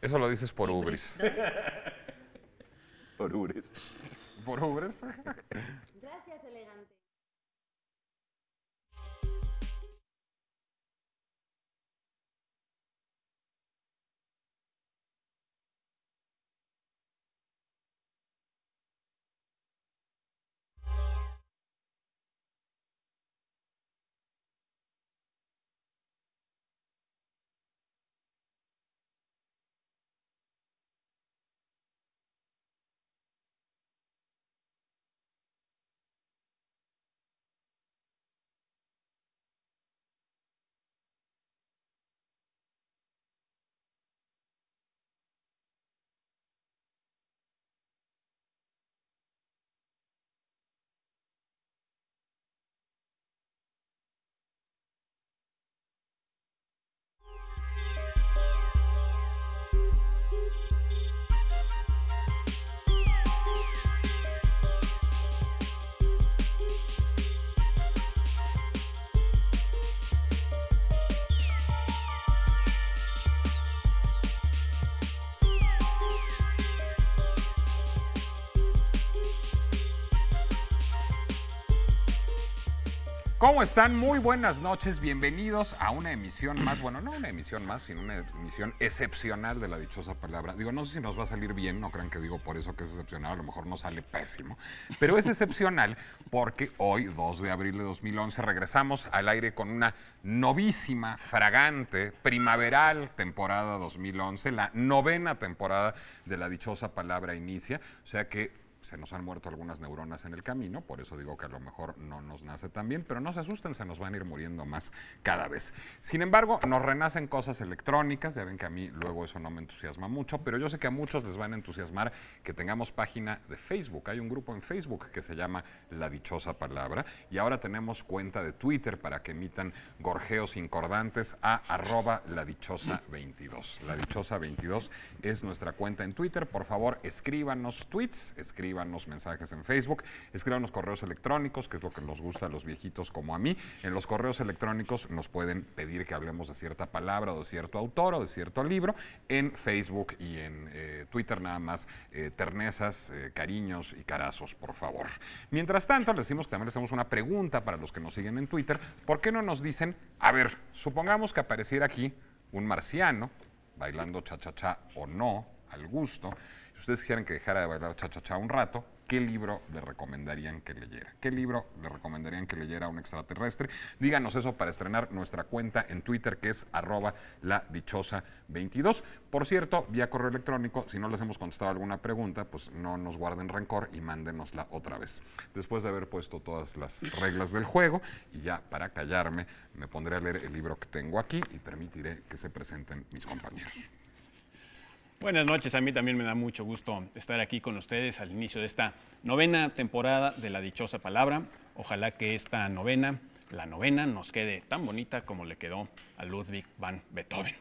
Eso lo dices por ubris. por Ubris. Por Ubris. Gracias, elegante. ¿Cómo están? Muy buenas noches, bienvenidos a una emisión más, bueno, no una emisión más, sino una emisión excepcional de la dichosa palabra. Digo, no sé si nos va a salir bien, no crean que digo por eso que es excepcional, a lo mejor no sale pésimo, pero es excepcional porque hoy, 2 de abril de 2011, regresamos al aire con una novísima, fragante, primaveral temporada 2011, la novena temporada de la dichosa palabra inicia, o sea que se nos han muerto algunas neuronas en el camino, por eso digo que a lo mejor no nos nace tan bien, pero no se asusten, se nos van a ir muriendo más cada vez. Sin embargo, nos renacen cosas electrónicas, ya ven que a mí luego eso no me entusiasma mucho, pero yo sé que a muchos les van a entusiasmar que tengamos página de Facebook. Hay un grupo en Facebook que se llama La Dichosa Palabra y ahora tenemos cuenta de Twitter para que emitan gorjeos incordantes a arroba la dichosa 22. La dichosa 22 es nuestra cuenta en Twitter. Por favor, escríbanos tweets, escríbanos los mensajes en Facebook, los correos electrónicos, que es lo que nos gusta a los viejitos como a mí. En los correos electrónicos nos pueden pedir que hablemos de cierta palabra o de cierto autor o de cierto libro. En Facebook y en eh, Twitter nada más eh, ternezas, eh, cariños y carazos, por favor. Mientras tanto, les decimos que también les hacemos una pregunta para los que nos siguen en Twitter. ¿Por qué no nos dicen, a ver, supongamos que apareciera aquí un marciano, bailando cha-cha-cha o no, al gusto, si ustedes quisieran que dejara de bailar cha-cha-cha un rato, ¿qué libro le recomendarían que leyera? ¿Qué libro le recomendarían que leyera un extraterrestre? Díganos eso para estrenar nuestra cuenta en Twitter, que es arroba la dichosa 22. Por cierto, vía correo electrónico, si no les hemos contestado alguna pregunta, pues no nos guarden rencor y mándenosla otra vez. Después de haber puesto todas las reglas del juego, y ya para callarme, me pondré a leer el libro que tengo aquí y permitiré que se presenten mis compañeros. Buenas noches, a mí también me da mucho gusto estar aquí con ustedes al inicio de esta novena temporada de La Dichosa Palabra. Ojalá que esta novena, la novena, nos quede tan bonita como le quedó a Ludwig van Beethoven.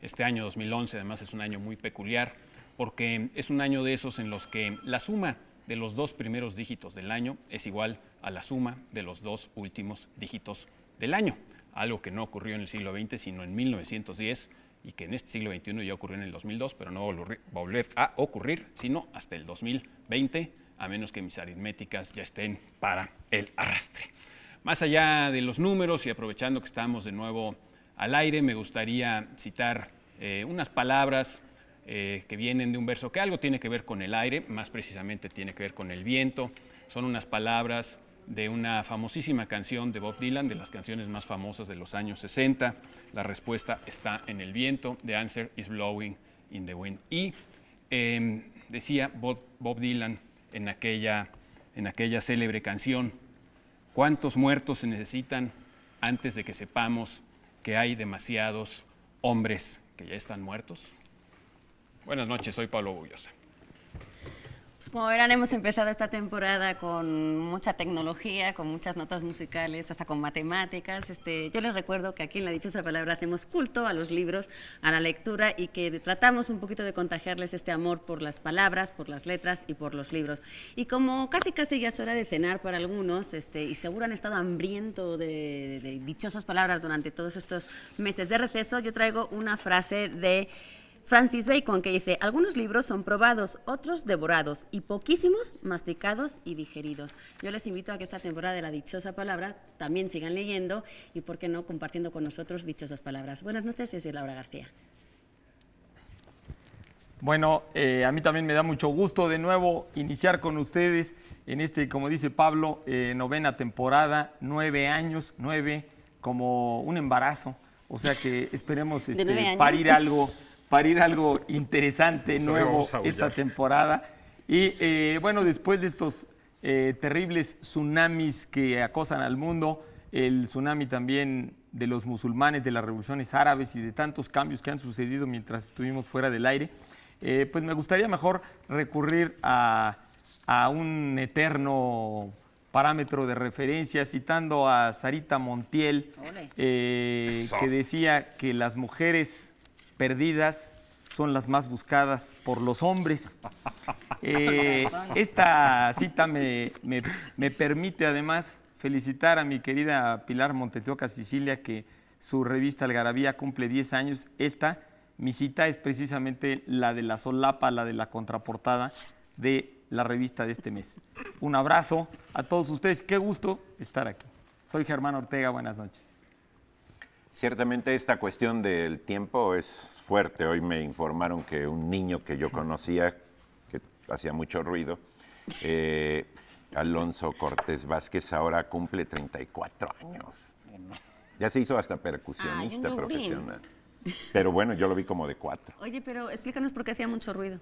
Este año 2011 además es un año muy peculiar porque es un año de esos en los que la suma de los dos primeros dígitos del año es igual a la suma de los dos últimos dígitos del año, algo que no ocurrió en el siglo XX sino en 1910 y que en este siglo XXI ya ocurrió en el 2002, pero no va a volver a ocurrir sino hasta el 2020, a menos que mis aritméticas ya estén para el arrastre. Más allá de los números y aprovechando que estamos de nuevo al aire, me gustaría citar eh, unas palabras eh, que vienen de un verso que algo tiene que ver con el aire, más precisamente tiene que ver con el viento. Son unas palabras de una famosísima canción de Bob Dylan, de las canciones más famosas de los años 60. La respuesta está en el viento, The Answer is Blowing in the Wind. Y em, decía Bob, Dylan en aquella, en aquella célebre canción, ¿cuántos muertos se necesitan antes de que sepamos que hay demasiados hombres que ya están muertos? Buenas noches, soy Pablo Bullosa. Pues, como verán, hemos empezado esta temporada con mucha tecnología, con muchas notas musicales, hasta con matemáticas. Este, yo les recuerdo que aquí en La Dichosa Palabra hacemos culto a los libros, a la lectura y que tratamos un poquito de contagiarles este amor por las palabras, por las letras y por los libros. Y como casi casi ya es hora de cenar para algunos, este, y seguro han estado hambriento de dichosas palabras durante todos estos meses de receso, yo traigo una frase de Francis Bacon, que dice, algunos libros son probados, otros devorados y poquísimos masticados y digeridos. Yo les invito a que esta temporada de la dichosa palabra también sigan leyendo y, por qué no, compartiendo con nosotros dichosas palabras. Buenas noches, yo soy Laura García. Bueno, eh, a mí también me da mucho gusto de nuevo iniciar con ustedes en este, como dice Pablo, eh, novena temporada, nueve años, nueve, como un embarazo. O sea que esperemos este, parir algo parir algo interesante, nuevo esta temporada. Y eh, bueno, después de estos eh, terribles tsunamis que acosan al mundo, el tsunami también de los musulmanes, de las revoluciones árabes y de tantos cambios que han sucedido mientras estuvimos fuera del aire, eh, pues me gustaría mejor recurrir a, un eterno parámetro de referencia, citando a Sarita Montiel, que decía que las mujeres perdidas son las más buscadas por los hombres. Eh, esta cita me, me, me, permite además felicitar a mi querida Pilar Montetioca Sicilia, que su revista Algarabía cumple 10 años. Esta, mi cita, es precisamente la de la solapa, la de la contraportada de la revista de este mes. Un abrazo a todos ustedes, qué gusto estar aquí. Soy Germán Ortega, buenas noches. Ciertamente esta cuestión del tiempo es fuerte. Hoy me informaron que un niño que yo conocía, que hacía mucho ruido, eh, Alonso Cortés Vázquez, ahora cumple 34 años. Ya se hizo hasta percusionista profesional. Pero bueno, yo lo vi como de cuatro. Oye, pero explícanos por qué hacía mucho ruido.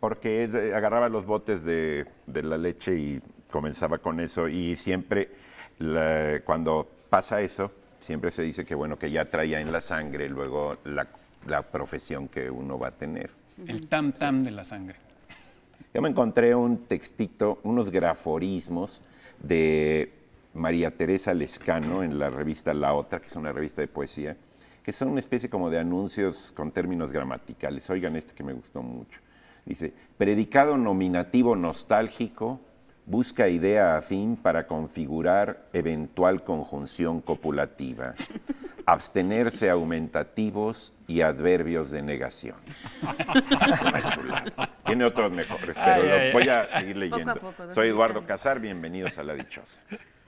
Porque eh, agarraba los botes de, la leche y comenzaba con eso. Y siempre cuando pasa eso, siempre se dice que bueno, que ya traía en la sangre luego la, la profesión que uno va a tener. El tam tam de la sangre. Yo me encontré un textito, unos graforismos de María Teresa Lescano en la revista La Otra, que es una revista de poesía, que son una especie como de anuncios con términos gramaticales. Oigan este que me gustó mucho. Dice, predicado nominativo nostálgico, busca idea afín para configurar eventual conjunción copulativa. Abstenerse aumentativos y adverbios de negación. Tiene otros mejores, pero voy a seguir leyendo. Soy Eduardo Casar, bienvenidos a La Dichosa.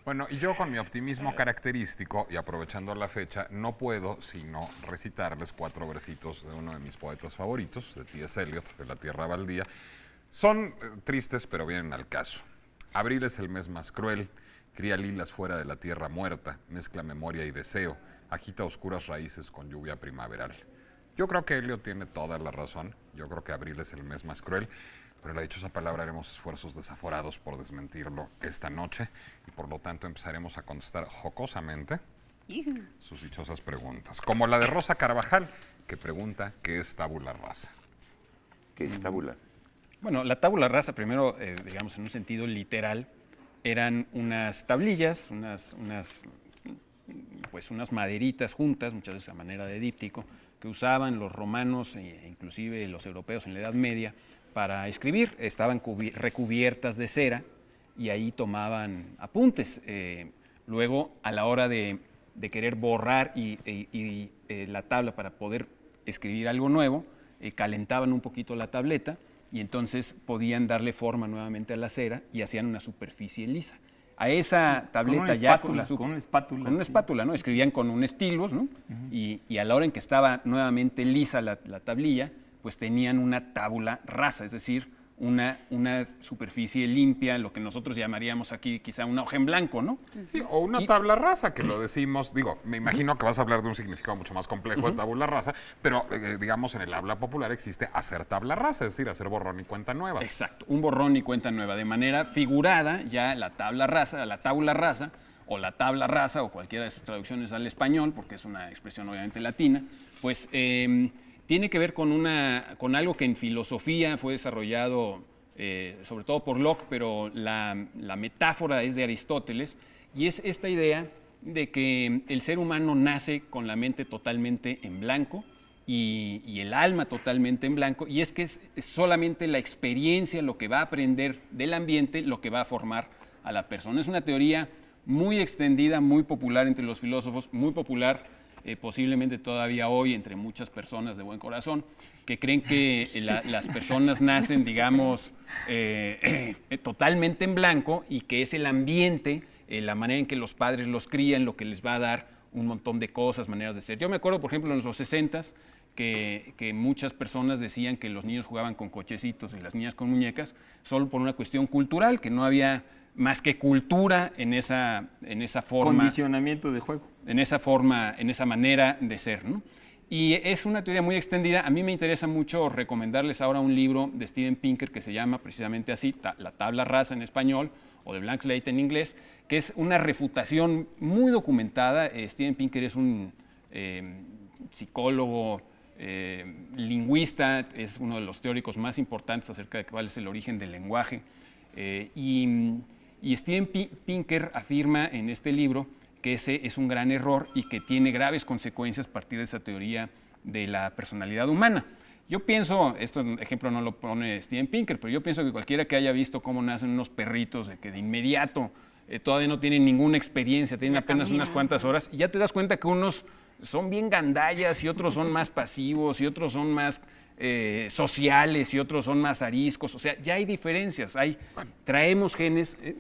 Bueno, y yo con mi optimismo característico y aprovechando la fecha, no puedo sino recitarles cuatro versitos de uno de mis poetas favoritos, de T.S. Eliot, de La Tierra Baldía. Son eh, tristes, pero vienen al caso. Abril es el mes más cruel, cría lilas fuera de la tierra muerta, mezcla memoria y deseo, agita oscuras raíces con lluvia primaveral. Yo creo que Helio tiene toda la razón, yo creo que abril es el mes más cruel, pero la dichosa palabra haremos esfuerzos desaforados por desmentirlo esta noche y por lo tanto empezaremos a contestar jocosamente sus dichosas preguntas, como la de Rosa Carvajal, que pregunta qué es tabula rasa. ¿Qué es tabula? Bueno, la tabla rasa, primero, eh, digamos, en un sentido literal, eran unas tablillas, unas, pues unas, maderitas juntas, muchas veces a manera de díptico, que usaban los romanos e inclusive los europeos en la Edad Media para escribir. Estaban recubiertas de cera y ahí tomaban apuntes. Eh, luego, a la hora de, querer borrar y, e, eh, la tabla para poder escribir algo nuevo, calentaban un poquito la tableta y entonces podían darle forma nuevamente a la cera y hacían una superficie lisa. A esa tableta ya con, una espátula. Con una espátula, ¿no? Escribían con un estilos, ¿no? y, a la hora en que estaba nuevamente lisa la, la tablilla, pues tenían una tábula rasa, es decir, una, superficie limpia, lo que nosotros llamaríamos aquí quizá una hoja en blanco, ¿no? Sí, o una tabla rasa, que lo decimos, digo, me imagino que vas a hablar de un significado mucho más complejo de tabla rasa, pero eh, eh, digamos en el habla popular existe hacer tabla rasa, es decir, hacer borrón y cuenta nueva. Exacto, un borrón y cuenta nueva, de manera figurada ya la tabla rasa, la tabla rasa o la tabla rasa o cualquiera de sus traducciones al español, porque es una expresión obviamente latina, pues... Em, tiene que ver con, una, con algo que en filosofía fue desarrollado eh, sobre todo por Locke, pero la, metáfora es de Aristóteles, y es esta idea de que el ser humano nace con la mente totalmente en blanco y, el alma totalmente en blanco, y es que es solamente la experiencia lo que va a aprender del ambiente, lo que va a formar a la persona. Es una teoría muy extendida, muy popular entre los filósofos, muy popular eh, posiblemente todavía hoy entre muchas personas de buen corazón, que creen que eh, las personas nacen, digamos, eh, totalmente en blanco y que es el ambiente, la manera en que los padres los crían, lo que les va a dar un montón de cosas, maneras de ser. Yo me acuerdo, por ejemplo, en los 60 s que, muchas personas decían que los niños jugaban con cochecitos y las niñas con muñecas, solo por una cuestión cultural, que no había más que cultura en esa, en esa forma. Condicionamiento de juego. En esa forma, en esa manera de ser. Y es una teoría muy extendida. A mí me interesa mucho recomendarles ahora un libro de Steven Pinker que se llama precisamente así, La tabla rasa en español o de Blank Slate en inglés, que es una refutación muy documentada. Eh, Steven Pinker es un eh, psicólogo, eh, lingüista, es uno de los teóricos más importantes acerca de cuál es el origen del lenguaje. y y Steven Pinker afirma en este libro que ese es un gran error y que tiene graves consecuencias a partir de esa teoría de la personalidad humana. Yo pienso, esto ejemplo no lo pone Steven Pinker, pero yo pienso que cualquiera que haya visto cómo nacen unos perritos, de que de inmediato eh, todavía no tienen ninguna experiencia, tienen apenas unas cuantas horas, y ya te das cuenta que unos son bien gandallas y otros son más pasivos y otros son más eh, sociales y otros son más ariscos. O sea, ya hay diferencias. Hay, traemos genes. Eh,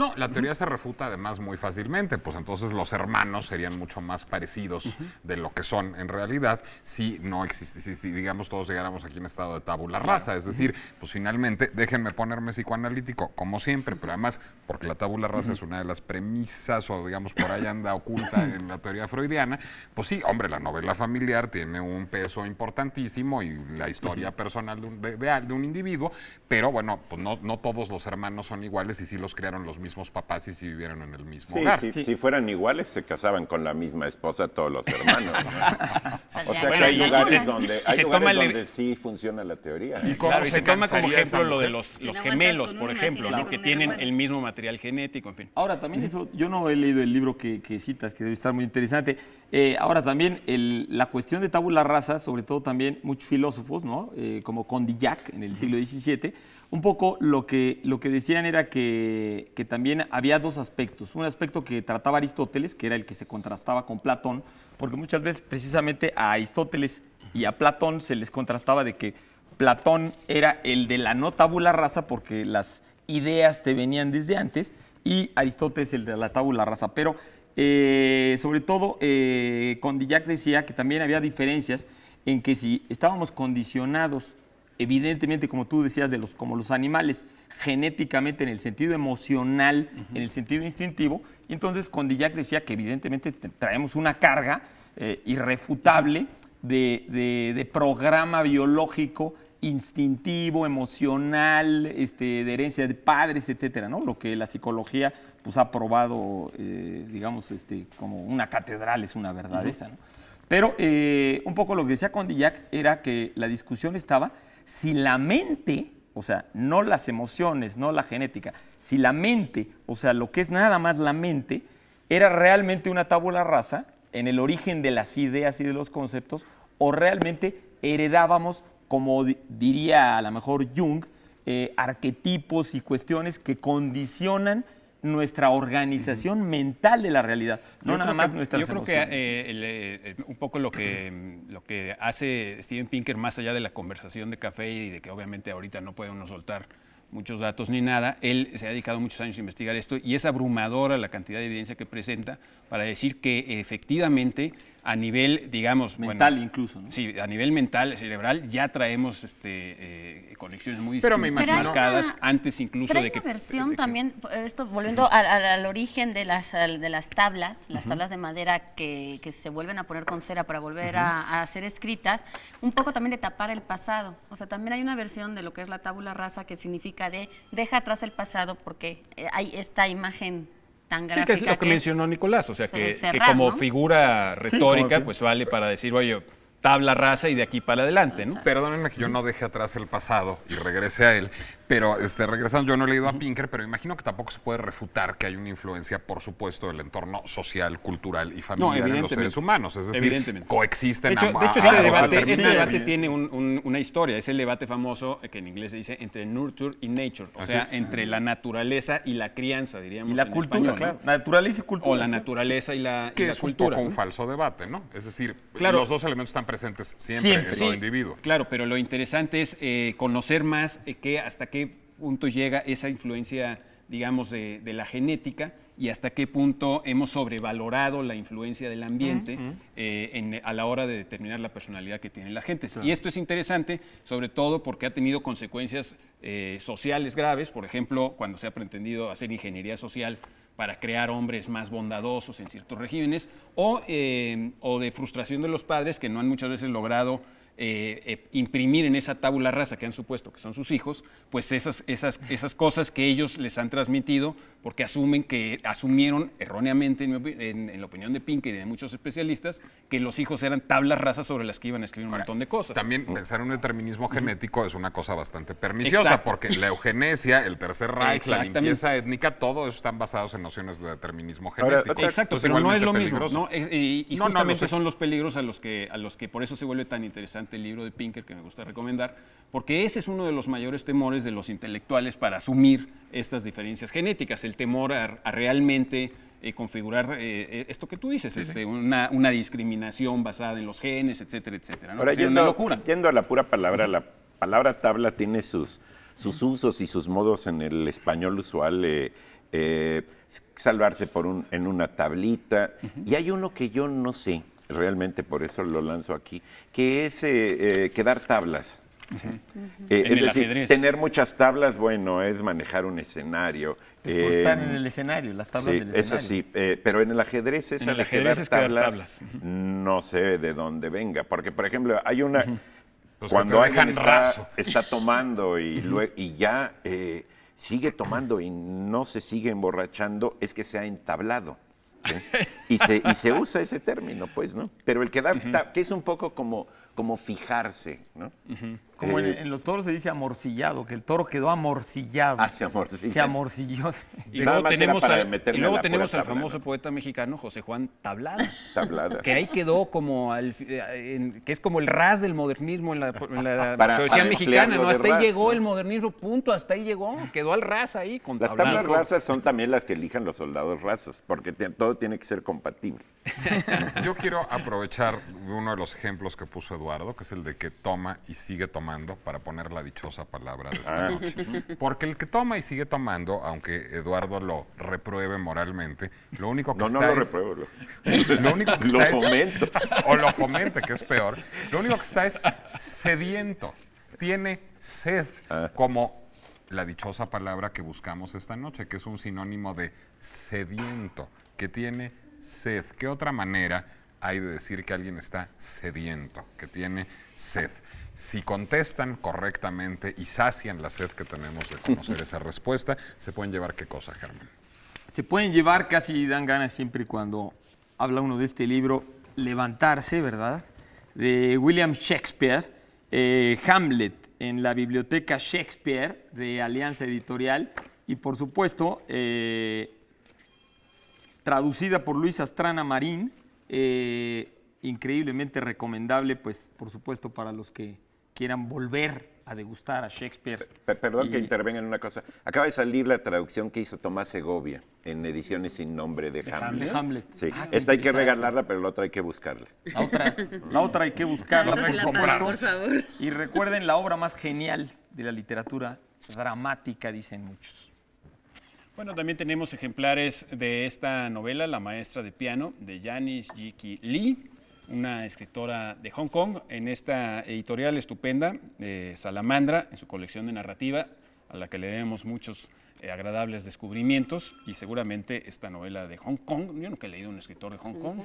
no, la teoría se refuta además muy fácilmente, pues entonces los hermanos serían mucho más parecidos de lo que son en realidad si no existe, si, digamos todos llegáramos aquí en estado de tabula rasa, es decir, pues finalmente déjenme ponerme psicoanalítico como siempre, pero además porque la tabula rasa es una de las premisas o digamos por ahí anda oculta en la teoría freudiana, pues sí, hombre, la novela familiar tiene un peso importantísimo y la historia personal de un, de, un individuo, pero bueno, pues no, no todos los hermanos son iguales y sí los crearon los mismos papás y si vivieran en el mismo Si fueran iguales, se casaban con la misma esposa todos los hermanos. o sea que hay lugares, donde, sí funciona la teoría. Y, ¿eh? se, toma como ejemplo lo de los, gemelos, por ejemplo, que tienen el mismo material genético, en fin. Ahora, también eso, yo no he leído el libro que, citas, que debe estar muy interesante. Eh, ahora, también el, la cuestión de tabula rasa, sobre todo también muchos filósofos, ¿no? Eh, como Condillac en el siglo XVII, un poco lo que, lo que decían era que, también había dos aspectos. Un aspecto que trataba Aristóteles, que era el que se contrastaba con Platón, porque muchas veces precisamente a Aristóteles y a Platón se les contrastaba de que Platón era el de la no tabula rasa porque las ideas te venían desde antes y Aristóteles el de la tabula raza Pero eh, sobre todo eh, Condillac decía que también había diferencias en que si estábamos condicionados evidentemente, como tú decías, de los, como los animales, genéticamente en el sentido emocional, en el sentido instintivo. Y entonces Condillac decía que evidentemente traemos una carga eh, irrefutable de, programa biológico instintivo, emocional, este, de herencia de padres, etcétera, ¿no? Lo que la psicología pues, ha probado, eh, digamos, este, como una catedral, es una verdad esa, ¿no? Pero eh, un poco lo que decía Condillac era que la discusión estaba si la mente, o sea, no las emociones, no la genética, si la mente, o sea, lo que es nada más la mente, era realmente una tabula rasa en el origen de las ideas y de los conceptos, o realmente heredábamos, como diría a lo mejor Jung, eh, arquetipos y cuestiones que condicionan nuestra organización mental de la realidad, no nada más nuestra Yo creo que eh, eh, un poco lo que, lo que hace Steven Pinker, más allá de la conversación de café y de que obviamente ahorita no puede uno soltar muchos datos ni nada, él se ha dedicado muchos años a investigar esto y es abrumadora la cantidad de evidencia que presenta para decir que efectivamente a nivel, digamos... Mental incluso, Sí, a nivel mental, cerebral, ya traemos este, eh, conexiones muy Pero me marcadas antes incluso de que... versión también, eh, esto volviendo al, origen de las, de las tablas, las tablas de madera que, se vuelven a poner con cera para volver a, ser escritas, un poco también de tapar el pasado. O sea, también hay una versión de lo que es la tábula rasa que significa de deja atrás el pasado porque eh, hay esta imagen Sí, que es lo que, mencionó Nicolás, o sea, que, como figura retórica, pues vale para decir, oye, tabla rasa y de aquí para adelante, ¿no? Perdónenme que yo no deje atrás el pasado y regrese a él, pero este, regresando, yo no he leído a Pinker, pero imagino que tampoco se puede refutar que hay una influencia, por supuesto, del entorno social, cultural y familiar de los seres humanos. Es decir, coexisten de hecho, de hecho, este debate este tiene una historia. Es el debate famoso que en inglés se dice entre nurture y nature. O sea, entre la naturaleza y la crianza, diríamos. Y la cultura, claro. Naturaleza y cultura. O la naturaleza y la, es cultura. es un poco un falso debate, ¿no? Es decir, los dos elementos están presentes siempre, en todo individuo. Claro, pero lo interesante es eh, conocer más eh, que hasta qué punto llega esa influencia, digamos, de, la genética y hasta qué punto hemos sobrevalorado la influencia del ambiente eh, a la hora de determinar la personalidad que tienen las gentes. Y esto es interesante, sobre todo porque ha tenido consecuencias eh, sociales graves, por ejemplo, cuando se ha pretendido hacer ingeniería social para crear hombres más bondadosos en ciertos regímenes, o eh, de frustración de los padres que no han muchas veces logrado eh, eh, imprimir en esa tabla raza que han supuesto que son sus hijos, pues esas, esas, esas cosas que ellos les han transmitido, porque asumen que asumieron erróneamente, en, la opinión de Pinker y de muchos especialistas, que los hijos eran tablas rasas sobre las que iban a escribir un montón de cosas. También mm. pensar en un determinismo genético es una cosa bastante perniciosa, porque la eugenesia, el tercer Reich, la limpieza étnica, todo eso están basados en nociones de determinismo genético. Exacto, pero no es lo mismo. ¿no? Eh, eh, y, justamente son los peligros a los que, a los que por eso se vuelve tan interesante el libro de Pinker que me gusta recomendar, porque ese es uno de los mayores temores de los intelectuales para asumir estas diferencias genéticas, el temor a, realmente eh, configurar eh, eh, esto que tú dices, este, Una, discriminación basada en los genes, etcétera, etcétera. Ahora, yendo, locura. a la pura palabra, la palabra tabla tiene sus, usos y sus modos en el español usual. salvarse por un, en una tablita. Y hay uno que yo no sé, realmente por eso lo lanzo aquí, que es eh, eh, quedar tablas. Eh, es decir, tener muchas tablas, bueno, es manejar un escenario. están en el escenario, las tablas del escenario. Es así, pero en el ajedrez esa de quedar tablas, no sé de dónde venga. Porque, por ejemplo, hay una... Pues cuando alguien está, tomando y, y ya sigue tomando y no se sigue emborrachando, es que se ha entablado. Y, se, y, se, usa ese término, pues, ¿no? Pero el que da que es un poco como, como fijarse, ¿no? Como eh, en, los toros se dice amorcillado, que el toro quedó amorcillado. Ah, se amorcilló. Y luego tenemos, el famoso poeta mexicano José Juan Tablada. Tablada. Que ahí quedó como, eh, que es como el ras del modernismo en la, poesía mexicana, Hasta ahí llegó el modernismo, punto, hasta ahí llegó, quedó al ras ahí con Las tablas rasas son también las que elijan los soldados rasos, porque todo tiene que ser compatible. Yo quiero aprovechar uno de los ejemplos que puso Eduardo, que es el de que toma y sigue tomando para poner la dichosa palabra de esta ah. noche. Porque el que toma y sigue tomando, aunque Eduardo lo repruebe moralmente, lo único que está no lo es... Repruebo, lo... único fomento. o lo fomente, que es peor. Lo único que está es sediento. Tiene sed, ah. como la dichosa palabra que buscamos esta noche, que es un sinónimo de sediento, que tiene sed. ¿Qué otra manera hay de decir que alguien está sediento, que tiene sed? Si contestan correctamente y sacian la sed que tenemos de conocer esa respuesta, se pueden llevar qué cosa, Germán. Se pueden llevar, casi dan ganas siempre cuando habla uno de este libro, Levantarse, ¿verdad? De William Shakespeare, eh, Hamlet, en la biblioteca Shakespeare de Alianza Editorial y por supuesto eh, traducida por Luis Astrana Marín, eh, increíblemente recomendable, pues por supuesto para los que quieran volver a degustar a Shakespeare. perdón que intervenga en una cosa. Acaba de salir la traducción que hizo Tomás Segovia en Ediciones sin Nombre de, Hamlet. Sí. Ah, esta hay que regalarla, pero la otra hay que buscarla. La otra, la mm. otra hay que buscarla, por, favor, Y recuerden la obra más genial de la literatura dramática, dicen muchos. Bueno, también tenemos ejemplares de esta novela, La maestra de piano, de yanis Jiki Lee, una escritora de Hong Kong, en esta editorial estupenda, de Salamandra, en su colección de narrativa, a la que le debemos muchos eh, agradables descubrimientos, y seguramente esta novela de Hong Kong, yo nunca he leído un escritor de Hong Kong,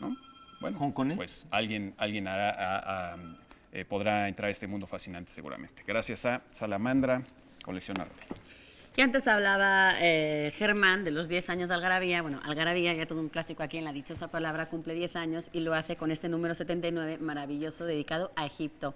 ¿no? Bueno, Hong Kong pues alguien, alguien hará, eh, podrá entrar a este mundo fascinante seguramente. Gracias a Salamandra, colección narrativa. Que antes hablaba eh, Germán de los 10 años de Algarabía. Bueno, Algarabía, ya todo un clásico aquí en la dichosa palabra, cumple 10 años y lo hace con este número 79 maravilloso dedicado a Egipto.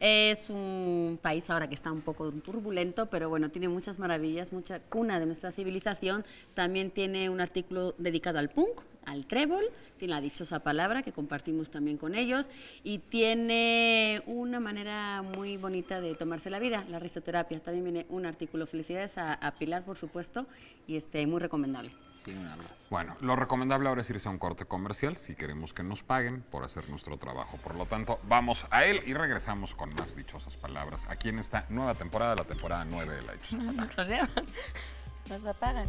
Es un país ahora que está un poco turbulento, pero bueno, tiene muchas maravillas, mucha cuna de nuestra civilización. También tiene un artículo dedicado al punk, al trébol, tiene la dichosa palabra que compartimos también con ellos y tiene una manera muy bonita de tomarse la vida, la risoterapia. También viene un artículo. Felicidades a, Pilar, por supuesto, y este, muy recomendable. Sí, bueno, lo recomendable ahora es irse a un corte comercial si queremos que nos paguen por hacer nuestro trabajo. Por lo tanto, vamos a él y regresamos con más dichosas palabras aquí en esta nueva temporada, la temporada 9 de la dichosa palabra. Nos apagan.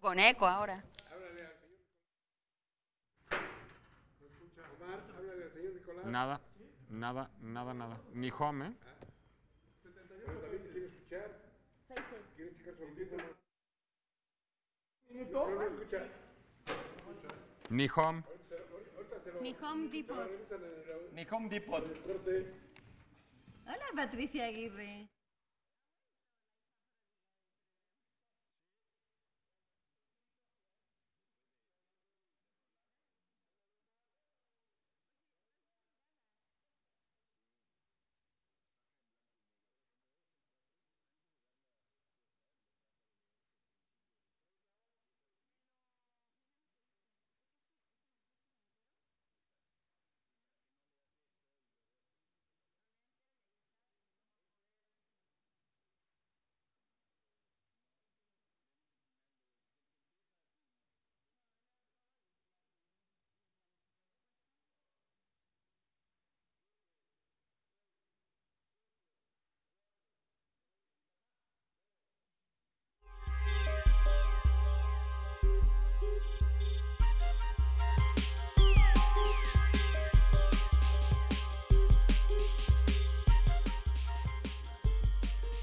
Con eco ahora. Nada, nada, nada, nada. Ni home, ¿eh? Ah. Ni home. Ni Home Depot. Ni Home Depot. Hola Patricia Aguirre.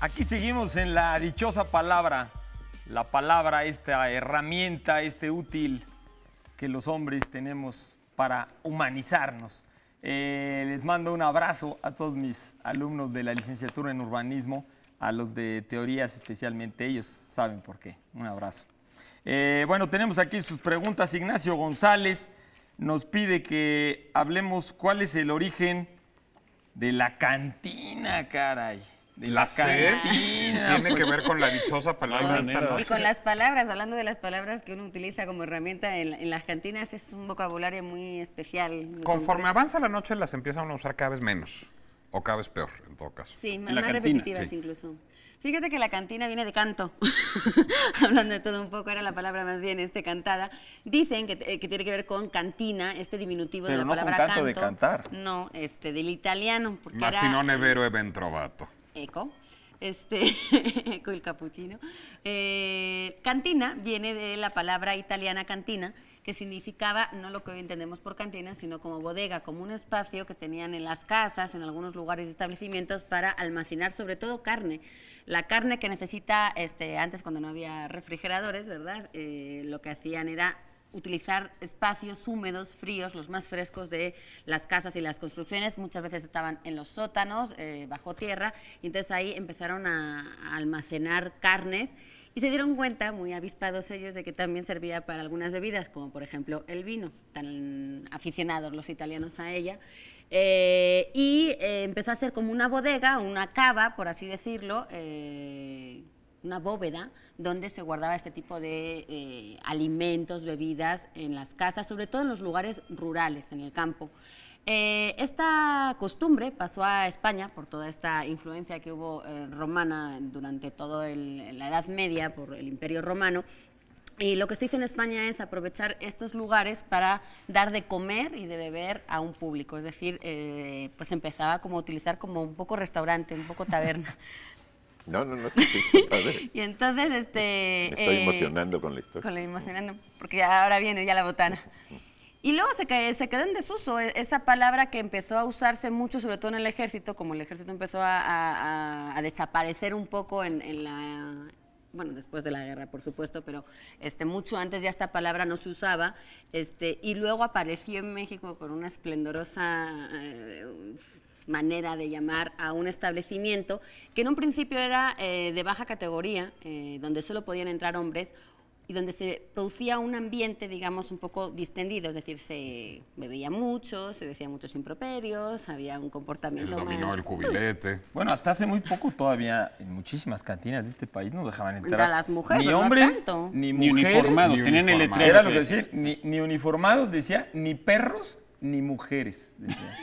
Aquí seguimos en la dichosa palabra, la palabra, esta herramienta, este útil que los hombres tenemos para humanizarnos. Eh, les mando un abrazo a todos mis alumnos de la licenciatura en urbanismo, a los de teorías especialmente, ellos saben por qué. Un abrazo. Eh, bueno, tenemos aquí sus preguntas. Ignacio González nos pide que hablemos cuál es el origen de la cantina, caray y la, caer ah, tiene que ver con la dichosa palabra esta noche. Y con las palabras, hablando de las palabras que uno utiliza como herramienta en, las cantinas, es un vocabulario muy especial. Conforme avanza la noche, las empiezan a usar cada vez menos, o cada vez peor, en todo caso. Sí, más, repetitivas incluso. Fíjate que la cantina viene de canto, hablando de todo un poco, era la palabra más bien este cantada. Dicen que, eh, tiene que ver con cantina, este diminutivo de la palabra canto. no canto de cantar. No, este, del italiano. Porque era, no nevero e ben Eco. Este, eco el capuchino. Eh, cantina viene de la palabra italiana cantina, que significaba no lo que hoy entendemos por cantina, sino como bodega, como un espacio que tenían en las casas, en algunos lugares y establecimientos para almacenar sobre todo carne. La carne que necesita, este, antes cuando no había refrigeradores, ¿verdad? Eh, lo que hacían era utilizar espacios húmedos, fríos, los más frescos de las casas y las construcciones. Muchas veces estaban en los sótanos, eh, bajo tierra, y entonces ahí empezaron a, almacenar carnes y se dieron cuenta, muy avispados ellos, de que también servía para algunas bebidas, como por ejemplo el vino, tan aficionados los italianos a ella. Eh, y eh, empezó a ser como una bodega, una cava, por así decirlo, una bóveda donde se guardaba este tipo de eh, alimentos, bebidas en las casas, sobre todo en los lugares rurales, en el campo. Eh, esta costumbre pasó a España por toda esta influencia que hubo eh, romana durante toda la Edad Media por el Imperio Romano. Y lo que se hizo en España es aprovechar estos lugares para dar de comer y de beber a un público. Es decir, eh, pues empezaba como a utilizar como un poco restaurante, un poco taberna. No, no, no. Sí, sí, padre. y entonces, este... Me estoy eh, emocionando con la historia. Con la emocionando, porque ahora viene ya la botana. Y luego se, cae, se, quedó en desuso e, esa palabra que empezó a usarse mucho, sobre todo en el ejército, como el ejército empezó a, desaparecer un poco en, la... Bueno, después de la guerra, por supuesto, pero este, mucho antes ya esta palabra no se usaba. Este, y luego apareció en México con una esplendorosa... Eh, manera de llamar a un establecimiento que en un principio era eh, de baja categoría, eh, donde solo podían entrar hombres y donde se producía un ambiente, digamos, un poco distendido, es decir, se bebía mucho, se decía muchos improperios, había un comportamiento dominó, el cubilete. Bueno, hasta hace muy poco todavía en muchísimas cantinas de este país no dejaban entrar ni hombres, ni, mujeres, ni uniformados, decía, ni, uniformados, decía, ni perros, ni mujeres, decía.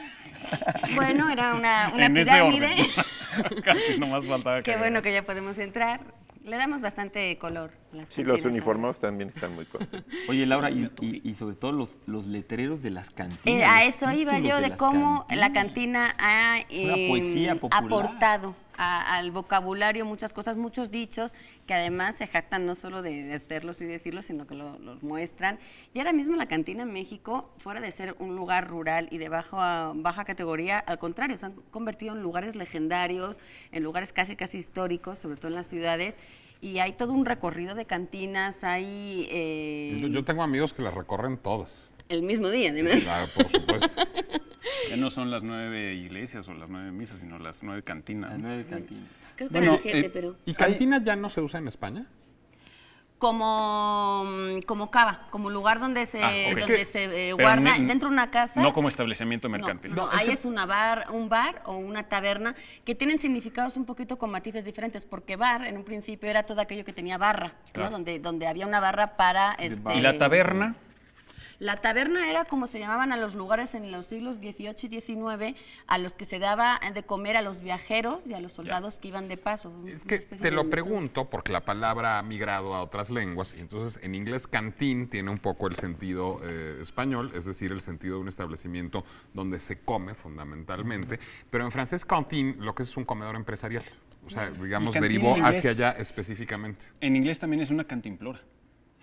Bueno, era una, una pirámide. Casi no más faltaba. Qué bueno que ya podemos entrar. Le damos bastante color. sí, los ¿eh? uniformados también están muy cortos. Oye, Laura, y, y, sobre todo los, los letreros de las cantinas. Eh, a eso iba yo, de, cómo la cantina ha eh, aportado al vocabulario muchas cosas, muchos dichos que además se jactan no solo de hacerlos y decirlos, sino que los muestran. Y ahora mismo la Cantina en México, fuera de ser un lugar rural y de baja, baja categoría, al contrario, se han convertido en lugares legendarios, en lugares casi casi históricos, sobre todo en las ciudades y hay todo un recorrido de cantinas, hay... Eh, yo, yo, tengo amigos que las recorren todas. El mismo día, además. Claro, por supuesto. ya no son las nueve iglesias o las nueve misas, sino las nueve cantinas. Las nueve cantinas. Creo que eran siete, eh, pero... ¿Y cantinas ya no se usa en España? como, como cava, como lugar donde se, ah, eh, guarda dentro de una casa. No como establecimiento mercantil. No, ahí es, una bar, un bar o una taberna que tienen significados un poquito con matices diferentes, porque bar en un principio era todo aquello que tenía barra, donde, donde había una barra para... Este, ¿Y la taberna? La taberna era como se llamaban a los lugares en los siglos XVIII y XIX a los que se daba de comer a los viajeros y a los soldados que iban de paso. Es que te lo pregunto porque la palabra ha migrado a otras lenguas y entonces en inglés cantín tiene un poco el sentido eh, español, es decir, el sentido de un establecimiento donde se come fundamentalmente, pero en francés cantín lo que es un comedor empresarial. O sea, digamos, derivó hacia allá específicamente. En inglés también es una cantimplora.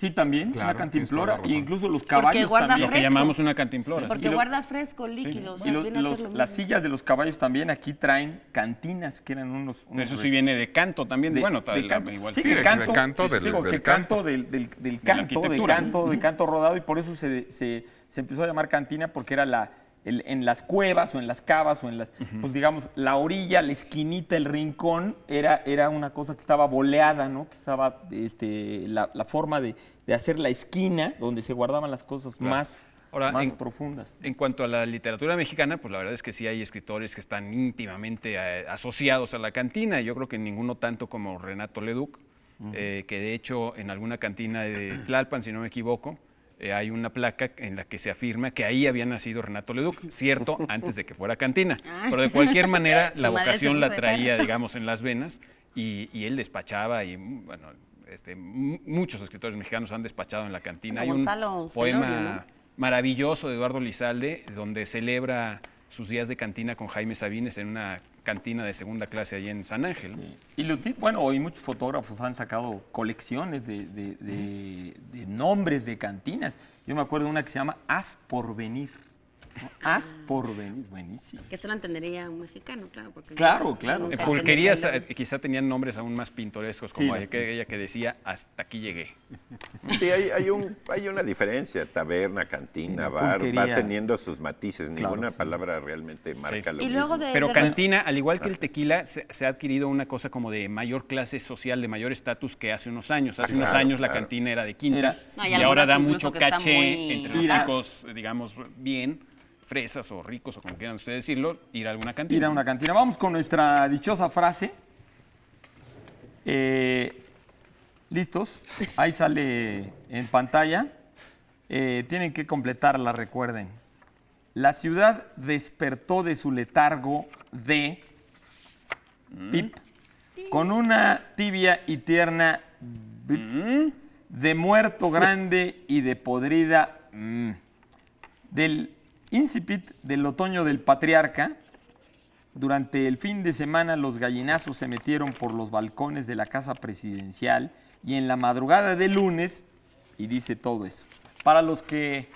Sí, también, una cantimplora, incluso los caballos también. Lo que llamamos una cantimplora. porque guarda fresco, líquido. y las sillas de los caballos también aquí traen cantinas, que eran unos... eso sí viene de canto también, bueno, de, canto. igual sí, de canto, del, digo, que canto. Del, canto, de canto, de canto rodado, y por eso se, se empezó a llamar cantina, porque era la en las cuevas o en las cavas o en las, pues digamos, la orilla, la esquinita, el rincón, era, era una cosa que estaba boleada, ¿no? Que estaba este, la, forma de, hacer la esquina donde se guardaban las cosas más más profundas. En cuanto a la literatura mexicana, pues la verdad es que sí hay escritores que están íntimamente eh, asociados a la cantina. Yo creo que ninguno tanto como Renato Leduc, eh, que de hecho en alguna cantina de Tlalpan, si no me equivoco, eh, hay una placa en la que se afirma que ahí había nacido Renato Leduc, cierto, antes de que fuera cantina. Ah. Pero de cualquier manera, la vocación la traía, digamos, en las venas y, él despachaba y, mm, bueno, este, muchos escritores mexicanos han despachado en la cantina. hay un poema maravilloso de Eduardo Lizalde donde celebra sus días de cantina con Jaime Sabines en una cantina de segunda clase allí en San Ángel. Y bueno, hoy muchos fotógrafos han sacado colecciones de, de, nombres de cantinas. Yo me acuerdo de una que se llama Haz por venir. As ah. por buenísimo. Que eso lo entendería un mexicano, claro. claro, claro. En pulquerías eh, quizá tenían nombres aún más pintorescos, como aquella que decía, hasta aquí llegué. Sí, hay, una diferencia, taberna, cantina, bar, va teniendo sus matices, ninguna palabra realmente marca lo Pero cantina, al igual que el tequila, se, ha adquirido una cosa como de mayor clase social, de mayor estatus que hace unos años. Ah, hace unos años la cantina era de quinta y, ahora da mucho caché entre los chicos, digamos, bien fresas o ricos o como quieran ustedes decirlo, ir a alguna cantina. Ir a una cantina. Vamos con nuestra dichosa frase. Eh, ¿Listos? Ahí sale en pantalla. Eh, tienen que completarla, recuerden. La ciudad despertó de su letargo de mm. con una tibia y tierna mm. de muerto grande y de podrida mm, del Incipit del otoño del patriarca. Durante el fin de semana los gallinazos se metieron por los balcones de la casa presidencial y en la madrugada de lunes, y dice todo eso. Para los que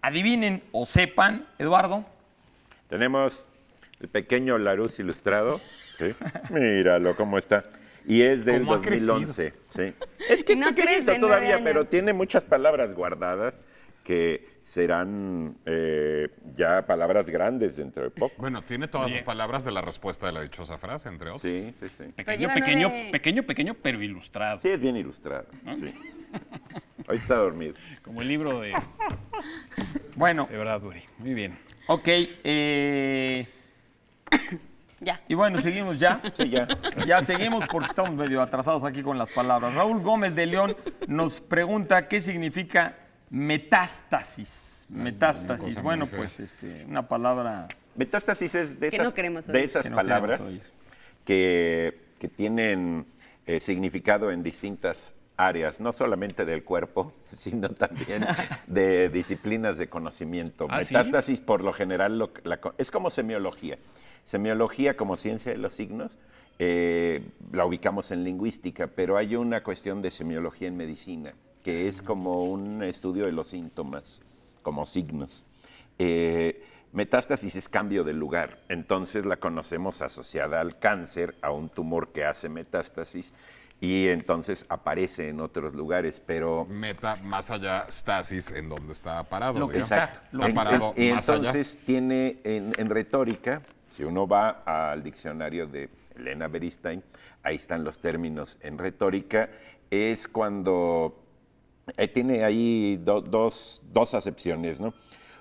adivinen o sepan, Eduardo. Tenemos el pequeño Larus ilustrado. ¿sí? Míralo cómo está. Y es del 2011. ¿sí? Es que no creo todavía, pero tiene muchas palabras guardadas que serán eh, ya palabras grandes dentro de pop. Bueno, tiene todas las palabras de la respuesta de la dichosa frase, entre otros. Sí, sí, sí. Pequeño, pequeño, pequeño, pero ilustrado. Sí, es bien ilustrado. Hoy está dormido. Como el libro de. bueno. De verdad, Duri. Muy bien. Ok. Eh, ya. Y bueno, seguimos ya. Sí, ya. Ya seguimos porque estamos medio atrasados aquí con las palabras. Raúl Gómez de León nos pregunta qué significa Metástasis. Metástasis. bueno, pues este, una palabra. Metástasis es de esas, palabras que, que, tienen eh, significado en distintas áreas, no solamente del cuerpo, sino también de disciplinas de conocimiento. Ah, Metástasis, por lo general, es como semiología. Semiología como ciencia de los signos, eh, la ubicamos en lingüística, pero hay una cuestión de semiología en medicina que es como un estudio de los síntomas, como signos. Eh, metástasis es cambio de lugar, entonces la conocemos asociada al cáncer, a un tumor que hace metástasis y entonces aparece en otros lugares, pero... Meta más allá, stasis, en donde está parado. exacto. Y parado entonces tiene en, en, retórica, si uno va al diccionario de Elena Beristain, ahí están los términos en retórica, es cuando eh, tiene ahí dos, acepciones, ¿no?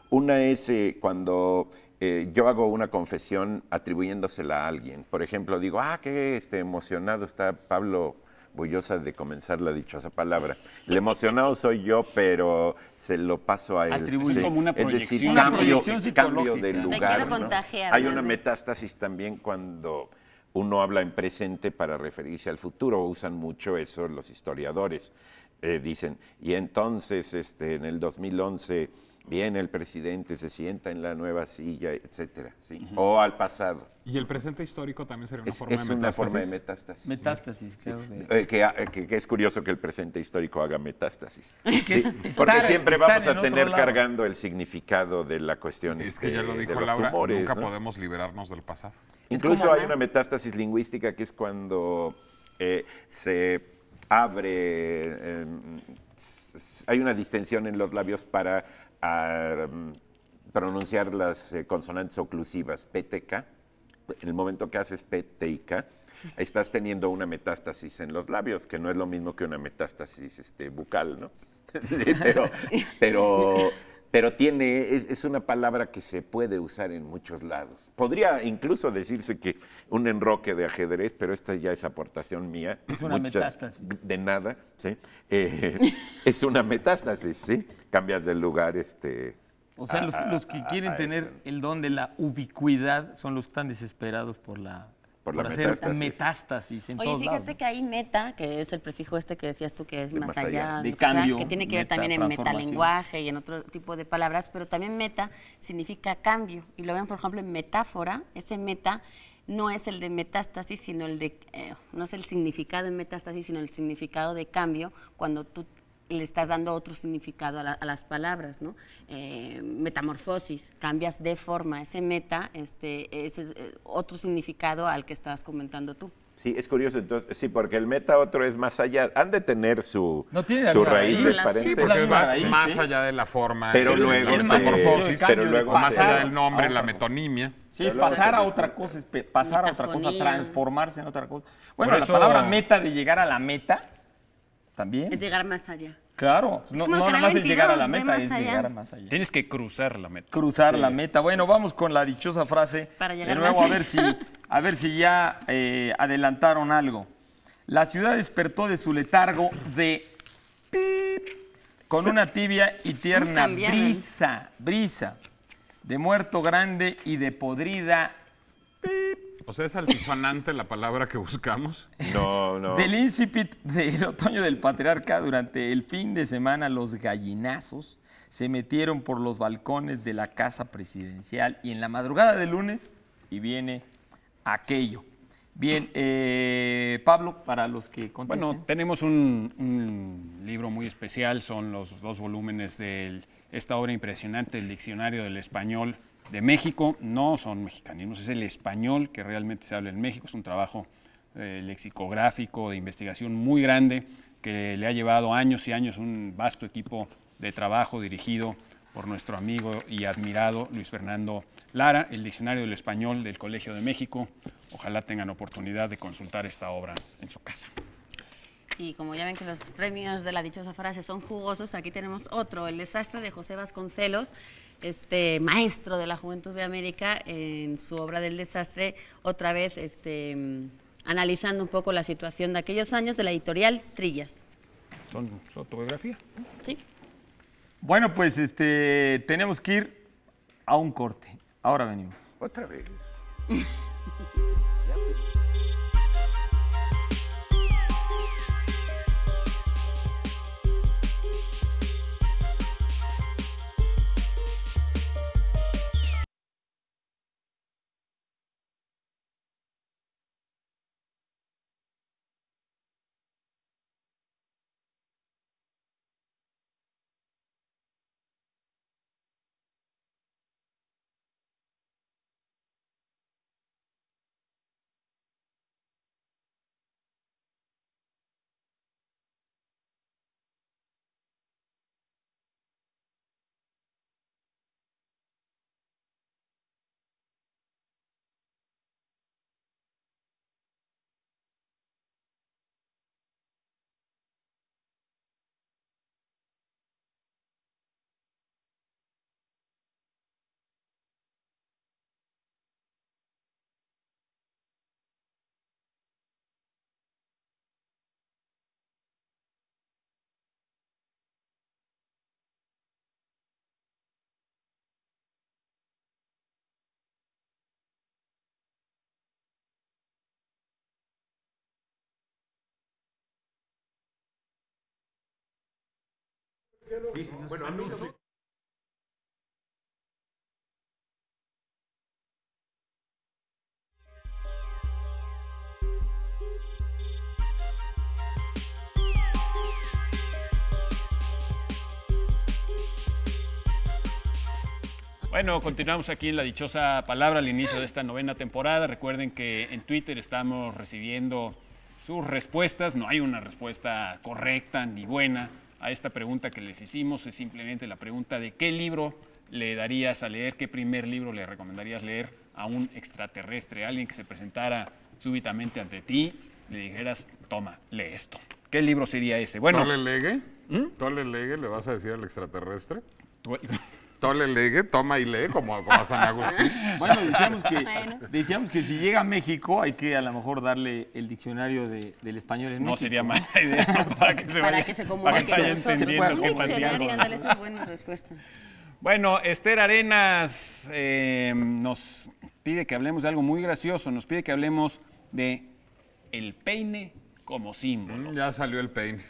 Una es eh, cuando eh, yo hago una confesión atribuyéndosela a alguien. Por ejemplo, digo, ah, qué este, emocionado está Pablo Bullosa de comenzar la dichosa palabra. El emocionado soy yo, pero se lo paso a él. Atribuir como una proyección. Es decir, cambio, de lugar. Hay una metástasis también cuando uno habla en presente para referirse al futuro, usan mucho eso los historiadores. Eh, dicen, y entonces este, en el 2011 viene el presidente, se sienta en la nueva silla, etcétera, ¿sí? o al pasado. Y el presente histórico también sería una, es, forma, de una forma de metástasis. Metástasis, eh, eh, que, es curioso que el presente histórico haga metástasis. porque siempre vamos a tener cargando el significado de la cuestión. Es este, que ya lo dijo Laura, nunca podemos liberarnos del pasado. Incluso hay una metástasis lingüística que es cuando se abre, em, hay una distensión en los labios para pronunciar las eh, consonantes oclusivas, PTK. En el momento que haces PTK, estás teniendo una metástasis en los labios, que no es lo mismo que una metástasis este, bucal, ¿no? pero, pero pero tiene, es, es, una palabra que se puede usar en muchos lados. Podría incluso decirse que un enroque de ajedrez, pero esta ya es aportación mía. Es una metástasis. De nada, ¿sí? Eh, es una metástasis, ¿sí? Cambias de lugar, este... O sea, los, que quieren tener el don de la ubicuidad son los que están desesperados por la por, hacer metástasis. metástasis Oye, fíjate que hay meta, que es el prefijo este que decías tú que es más, allá, que tiene que ver también en metalenguaje y en otro tipo de palabras, pero también meta significa cambio. Y lo ven, por ejemplo, en metáfora, ese meta no es el de metástasis, sino el de, eh, no es el significado de metástasis, sino el significado de cambio, cuando tú le estás dando otro significado a, las palabras, ¿no? Eh, metamorfosis, cambias de forma, ese meta, este, ese es eh, otro significado al que estabas comentando tú. Sí, es curioso, entonces, sí, porque el meta otro es más allá, han de tener su, no tiene su raíz de porque pues más, allá de la forma, pero luego metamorfosis, pero luego más allá del nombre, la metonimia. Sí, es pasar a otra cosa, es pasar a otra cosa, transformarse en otra cosa. Bueno, la palabra meta de llegar a la meta, es llegar más allá. Claro, no, no más es llegar a la meta, es llegar más allá. Tienes que cruzar la meta. Cruzar la meta. Bueno, vamos con la dichosa frase. de nuevo, a ver si, a ver si ya eh, adelantaron algo. La ciudad despertó de su letargo de con una tibia y tierna brisa, brisa de muerto grande y de podrida o sea, ¿es altisonante la palabra que buscamos? No, no. Del incipit del otoño del patriarca, durante el fin de semana, los gallinazos se metieron por los balcones de la casa presidencial y en la madrugada de lunes, y viene aquello. Bien, eh, Pablo, para los que Bueno, tenemos un, un, libro muy especial, son los dos volúmenes de esta obra impresionante, el Diccionario del Español de México, no son mexicanismos, es el español que realmente se habla en México, es un trabajo eh, lexicográfico de investigación muy grande que le ha llevado años y años un vasto equipo de trabajo dirigido por nuestro amigo y admirado Luis Fernando Lara, el Diccionario del Español del Colegio de México. Ojalá tengan oportunidad de consultar esta obra en su casa. Y como ya ven que los premios de la dichosa frase son jugosos, aquí tenemos otro, El desastre de José Vasconcelos, este maestro de la juventud de América, en su obra del desastre, otra vez este, analizando un poco la situación de aquellos años de la editorial Trillas. ¿Son su Sí. Bueno, pues este, tenemos que ir a un corte. Ahora venimos. Otra vez. bueno, Bueno, continuamos aquí en la dichosa palabra al inicio de esta novena temporada. Recuerden que en Twitter estamos recibiendo sus respuestas. No hay una respuesta correcta ni buena a esta pregunta que les hicimos, es simplemente la pregunta de qué libro le darías a leer, qué primer libro le recomendarías leer a un extraterrestre, a alguien que se presentara súbitamente ante ti, le dijeras, toma, lee esto. ¿Qué libro sería ese? Bueno, le Legue? ¿Mm? tú le Legue le vas a decir al extraterrestre? Tole legue, toma y lee, como, como a San Agustín. Bueno, decíamos que, que si llega a México hay que a lo mejor darle el diccionario de, del español en no México. No sería mala idea para que se, para que se comunique para que se Un diccionario, ándale, esa buena respuesta. Bueno, Esther Arenas eh, nos pide que hablemos de algo muy gracioso, nos pide que hablemos de el peine como símbolo. Mm, ya salió el peine.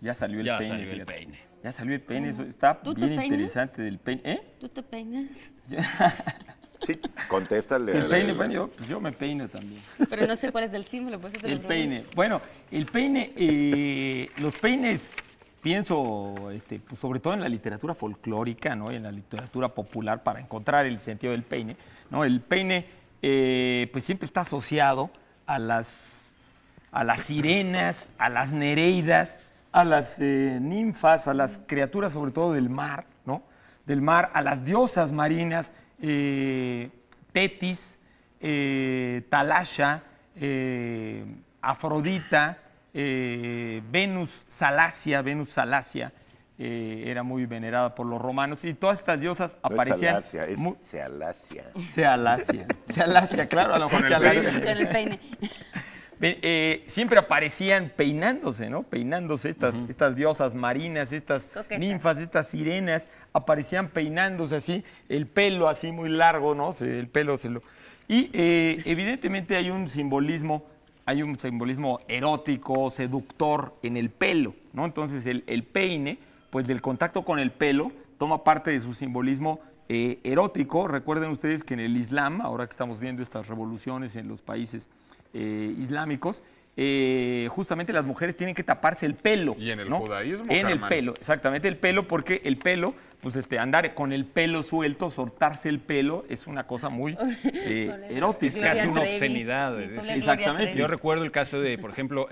Ya salió el ya Salió el peine. Ya salió el peine, ah. está bien interesante del peine. ¿eh? ¿Tú te peinas? sí, contéstale. El peine, pues, yo, me peino también. Pero no sé cuál es el símbolo, pues El peine. Bueno, el peine, eh, los peines, pienso, este, pues, sobre todo en la literatura folclórica, ¿no? Y en la literatura popular, para encontrar el sentido del peine, ¿no? El peine, eh, pues siempre está asociado a las, a las sirenas, a las nereidas, a las eh, ninfas, a las criaturas sobre todo del mar, ¿no? Del mar, a las diosas marinas, eh, Tetis, eh, Talasha, Afrodita, Venus Salacia, Venus Salacia. era muy venerada por los romanos y todas estas diosas aparecían. Es Salacia, es Sealacia. Sealacia, claro, a lo mejor Con el eh, siempre aparecían peinándose, ¿no? Peinándose estas, estas diosas marinas, estas ninfas, estas sirenas, aparecían peinándose así, el pelo así muy largo, ¿no? el pelo se lo... Y eh, evidentemente hay un simbolismo, hay un simbolismo erótico, seductor en el pelo, ¿no? Entonces el, peine, pues del contacto con el pelo, toma parte de su simbolismo eh, erótico. Recuerden ustedes que en el Islam, ahora que estamos viendo estas revoluciones en los países eh, islámicos, eh, justamente las mujeres tienen que taparse el pelo. Y en el judaísmo. En el pelo, exactamente el pelo, porque el pelo, pues este, andar con el pelo suelto, soltarse el pelo, es una cosa muy eh, erótica. Es casi una obscenidad. exactamente. Yo recuerdo el caso de, por ejemplo,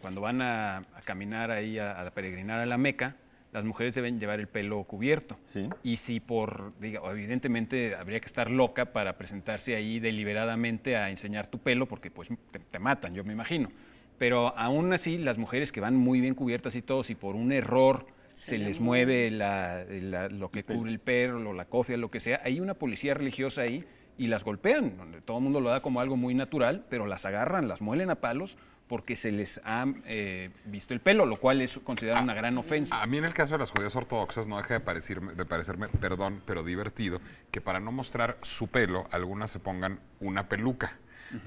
cuando van a, caminar ahí, a, a, peregrinar a la Meca, las mujeres deben llevar el pelo cubierto. Y si por, digo, evidentemente habría que estar loca para presentarse ahí deliberadamente a enseñar tu pelo, porque pues te, matan, yo me imagino. Pero aún así, las mujeres que van muy bien cubiertas y todo, si por un error se les mueve la, lo que cubre el perro, la cofia, lo que sea. Hay una policía religiosa ahí y las golpean. Todo el mundo lo da como algo muy natural, pero las agarran, las muelen a palos porque se les ha eh, visto el pelo, lo cual es considerado una gran ofensa. A mí en el caso de las judías ortodoxas no deja de, parecerme, de parecerme, perdón, pero divertido, que para no mostrar su pelo, algunas se pongan una peluca.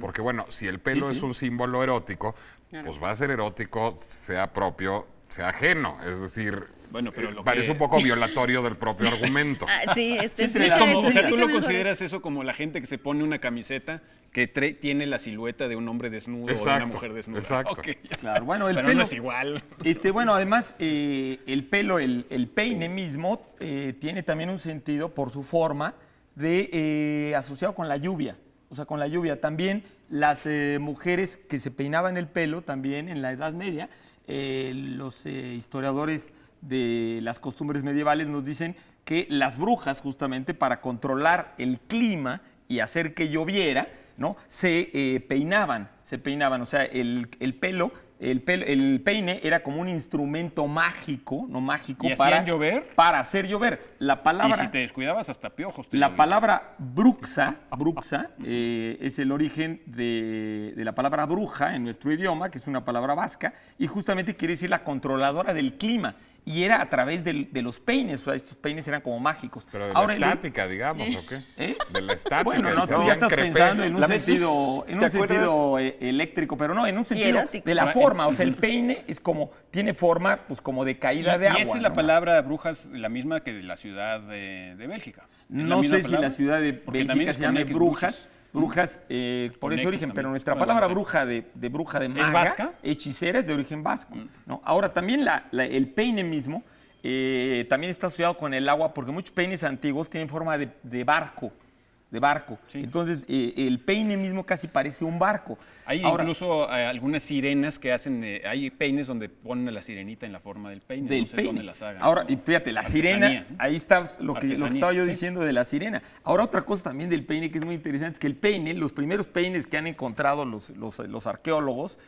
Porque bueno, si el pelo es un símbolo erótico, pues va a ser erótico, sea propio, sea ajeno. Es decir, bueno, pero eh, parece un poco violatorio del propio argumento. Ah, sí, este, este es como, tú lo consideras eso como la gente que se pone una camiseta que tiene la silueta de un hombre desnudo o de una mujer desnuda. Exacto. bueno, el Pero pelo, no es igual. Este, bueno, además, eh, el pelo, el, peine mismo, eh, tiene también un sentido por su forma de eh, asociado con la lluvia. O sea, con la lluvia. También las mujeres que se peinaban el pelo, también en la Edad Media, los historiadores de las costumbres medievales nos dicen que las brujas, justamente para controlar el clima y hacer que lloviera, ¿no? Se eh, peinaban, se peinaban, o sea, el, pelo el, pelo, el, peine era como un instrumento mágico, no mágico, para llover. Para hacer llover. La palabra. Y si te descuidabas hasta piojos. la palabra bruxa, bruxa eh, es el origen de, la palabra bruja en nuestro idioma, que es una palabra vasca, y justamente quiere decir la controladora del clima y era a través de los peines, o sea, estos peines eran como mágicos. Pero de la estática, digamos, ¿o qué? ¿Eh? De la estática. Bueno, no, tú ya estás pensando en un sentido, en un sentido eh, eléctrico, pero no, en un sentido de la forma. O sea, el peine es como, tiene forma, pues como de caída de agua. esa es la palabra brujas, la misma que de la ciudad de, de Bélgica. No sé si la ciudad de Porque Bélgica se llama brujas brujas eh, por ese origen, pero nuestra palabra bruja de, bruja de maga, ¿Es hechicera, es de origen vasco. Mm. Ahora, también el peine mismo eh, también está asociado con el agua, porque muchos peines antiguos tienen forma de barco de barco. Entonces, eh, el peine mismo casi parece un barco. Hay incluso eh, algunas sirenas que hacen, eh, hay peines donde ponen la sirenita en la forma del peine, no sé dónde las hagan. Ahora, y fíjate, la sirena, ahí está lo que, estaba yo diciendo de la sirena. Ahora, otra cosa también del peine que es muy interesante, es que el peine, los primeros peines que han encontrado los, arqueólogos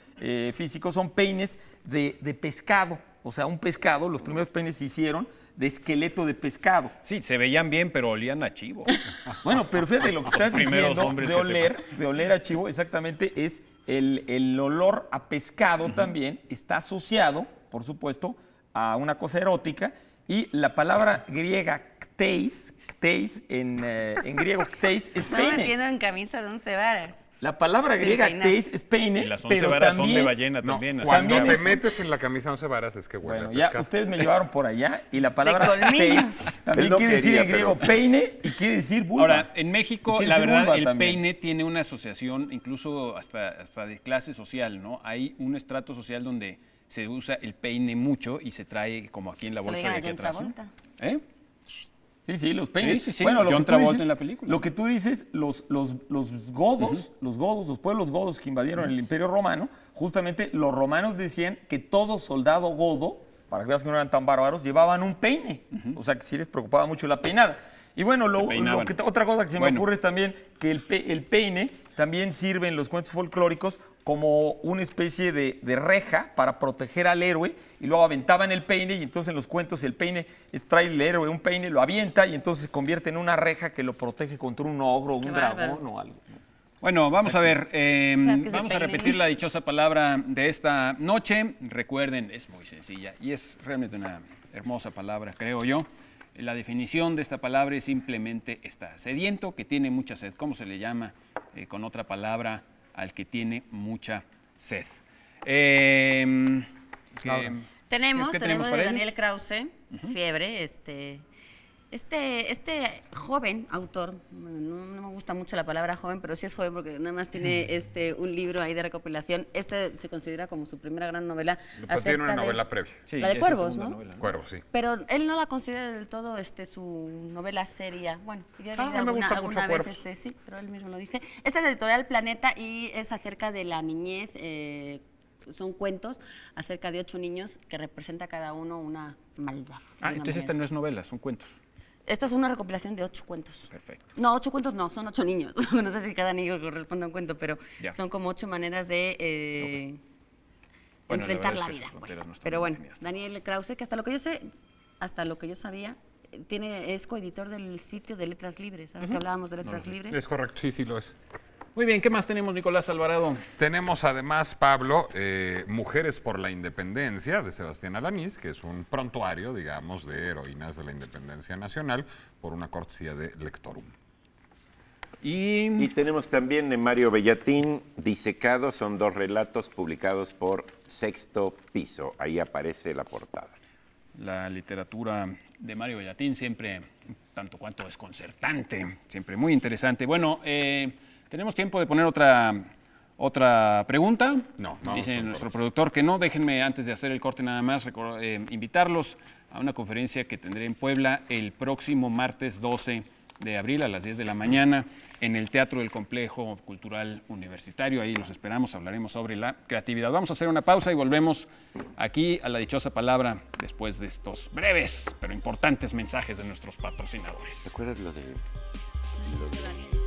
físicos son peines de pescado. O sea, un pescado, los primeros peines se hicieron de esqueleto de pescado. Sí, se veían bien, pero olían a chivo. bueno, pero fíjate, lo que estás diciendo de oler, de oler a chivo, exactamente, es el, olor a pescado también, está asociado, por supuesto, a una cosa erótica, y la palabra griega cteis, cteis en, eh, griego cteis es peine. No me en camisa de once varas. La palabra griega teis es peine. las once pero varas también, son de ballena también. Cuando te metes en la camisa once varas es que bueno, ya ustedes me llevaron por allá y la palabra teis también quiere decir en griego peine y quiere decir vulva. Ahora, en México, la verdad, el peine tiene una asociación incluso hasta, hasta de clase social, ¿no? Hay un estrato social donde se usa el peine mucho y se trae como aquí en la bolsa de aquí atrás. ¿Eh? Sí, sí, los peines. Bueno, la Lo que tú dices, los, los, los godos, los godos, los pueblos godos que invadieron el Imperio Romano, justamente los romanos decían que todo soldado godo, para que veas que no eran tan bárbaros, llevaban un peine. O sea, que sí les preocupaba mucho la peinada. Y bueno, otra cosa que se me ocurre es también que el, el, peine también sirve en los cuentos folclóricos como una especie de reja para proteger al héroe y luego aventaban el peine y entonces en los cuentos el peine es, trae el héroe un peine, lo avienta y entonces se convierte en una reja que lo protege contra un ogro, un dragón o algo. Bueno, vamos a ver, em, vamos a repetir la dichosa palabra de esta noche. Recuerden, es muy sencilla y es realmente una hermosa palabra, creo yo. La definición de esta palabra es simplemente esta, sediento que tiene mucha sed. ¿Cómo se le llama eh, con otra palabra al que tiene mucha sed? Eh, tenemos, tenemos, Daniel Krause, Fiebre, este... Este, este joven autor, no, me gusta mucho la palabra joven, pero sí es joven porque nada más tiene este, un libro ahí de recopilación. Este se considera como su primera gran novela. tiene una novela previa. la de Cuervos, ¿no? Cuervos, sí. Pero él no la considera del todo este, su novela seria. Bueno, yo he ah, me gusta mucho vez, este, sí, pero él mismo lo dice. Esta es editorial Planeta y es acerca de la niñez. Eh, son cuentos acerca de ocho niños que representa cada uno una maldad. Ah, entonces esta no es novela, son cuentos. Esta es una recopilación de ocho cuentos. Perfecto. No, ocho cuentos no, son ocho niños. no sé si cada niño corresponde a un cuento, pero son como ocho maneras de... Eh, enfrentar la, vida. Pues. pero bueno, Daniel Krause, que hasta lo que yo sé, hasta lo que yo sabía, tiene, es coeditor del sitio de Letras Libres, ¿sabes que hablábamos de Letras Libres? Es correcto, sí, sí lo es. Muy bien, ¿qué más tenemos, Nicolás Alvarado? Tenemos además, Pablo, eh, Mujeres por la Independencia de Sebastián Alanís, que es un prontuario, digamos, de heroínas de la independencia nacional, por una cortesía de Lectorum. Y... tenemos también de Mario Bellatín, Disecado, son dos relatos publicados por Sexto Piso. Ahí aparece la portada. La literatura de Mario Bellatín siempre, tanto cuanto desconcertante, siempre muy interesante. Bueno, eh, ¿Tenemos tiempo de poner otra, otra pregunta? No. Dice nuestro productor que no. Déjenme antes de hacer el corte nada más eh, invitarlos a una conferencia que tendré en Puebla el próximo martes 12 de abril a las 10 de la mañana en el Teatro del Complejo Cultural Universitario. Ahí los esperamos, hablaremos sobre la creatividad. Vamos a hacer una pausa y volvemos aquí a la dichosa palabra después de estos breves pero importantes mensajes de nuestros patrocinadores. ¿Te lo de... Lo de...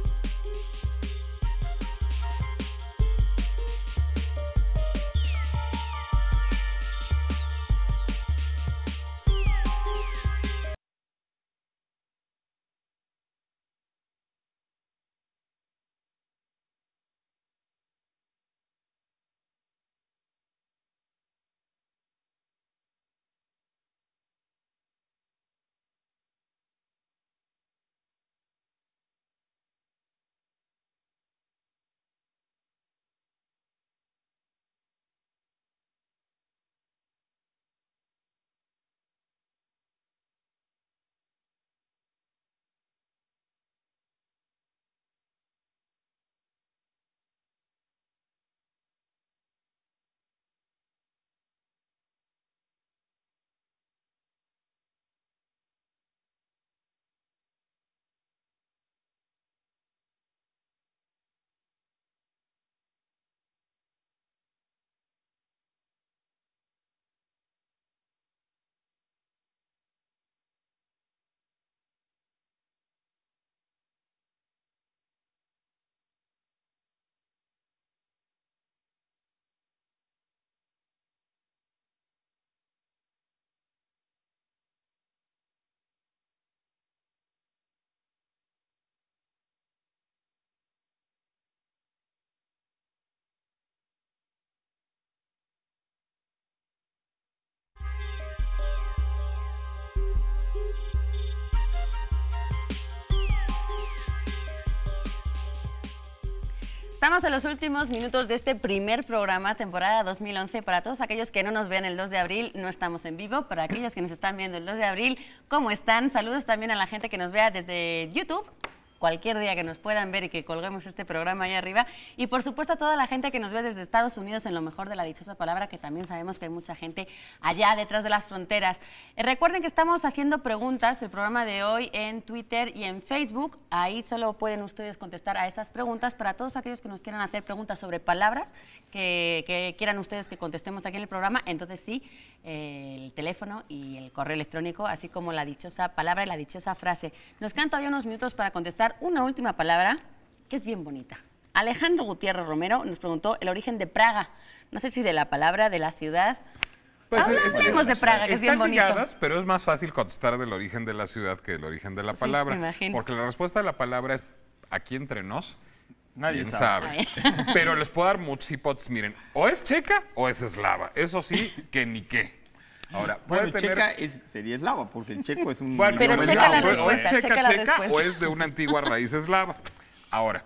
Estamos a los últimos minutos de este primer programa, temporada 2011. Para todos aquellos que no nos vean el 2 de abril, no estamos en vivo. Para aquellos que nos están viendo el 2 de abril, ¿cómo están? Saludos también a la gente que nos vea desde YouTube, cualquier día que nos puedan ver y que colguemos este programa ahí arriba. Y por supuesto a toda la gente que nos ve desde Estados Unidos en lo mejor de la dichosa palabra, que también sabemos que hay mucha gente allá detrás de las fronteras. Eh, recuerden que estamos haciendo preguntas el programa de hoy en Twitter y en Facebook. Ahí solo pueden ustedes contestar a esas preguntas. Para todos aquellos que nos quieran hacer preguntas sobre palabras que, quieran ustedes que contestemos aquí en el programa, entonces sí, eh, el teléfono y el correo electrónico, así como la dichosa palabra y la dichosa frase. Nos quedan todavía unos minutos para contestar una última palabra que es bien bonita. Alejandro Gutiérrez Romero nos preguntó el origen de Praga. No sé si de la palabra, de la ciudad. Pues Hablamos de Praga, que es bien bonito. Ligadas, pero es más fácil contestar del origen de la ciudad que del origen de la palabra. porque la respuesta de la palabra es aquí entre nos. Nadie sabe. Pero les puedo dar muchos hipótesis Miren, o es checa o es eslava. Eso sí, que ni qué. Ahora, puede bueno, tener... checa sería eslava, porque el checo es un... Bueno, pero checa la respuesta, o es checa, checa, o es pues, de una antigua raíz eslava. Ahora,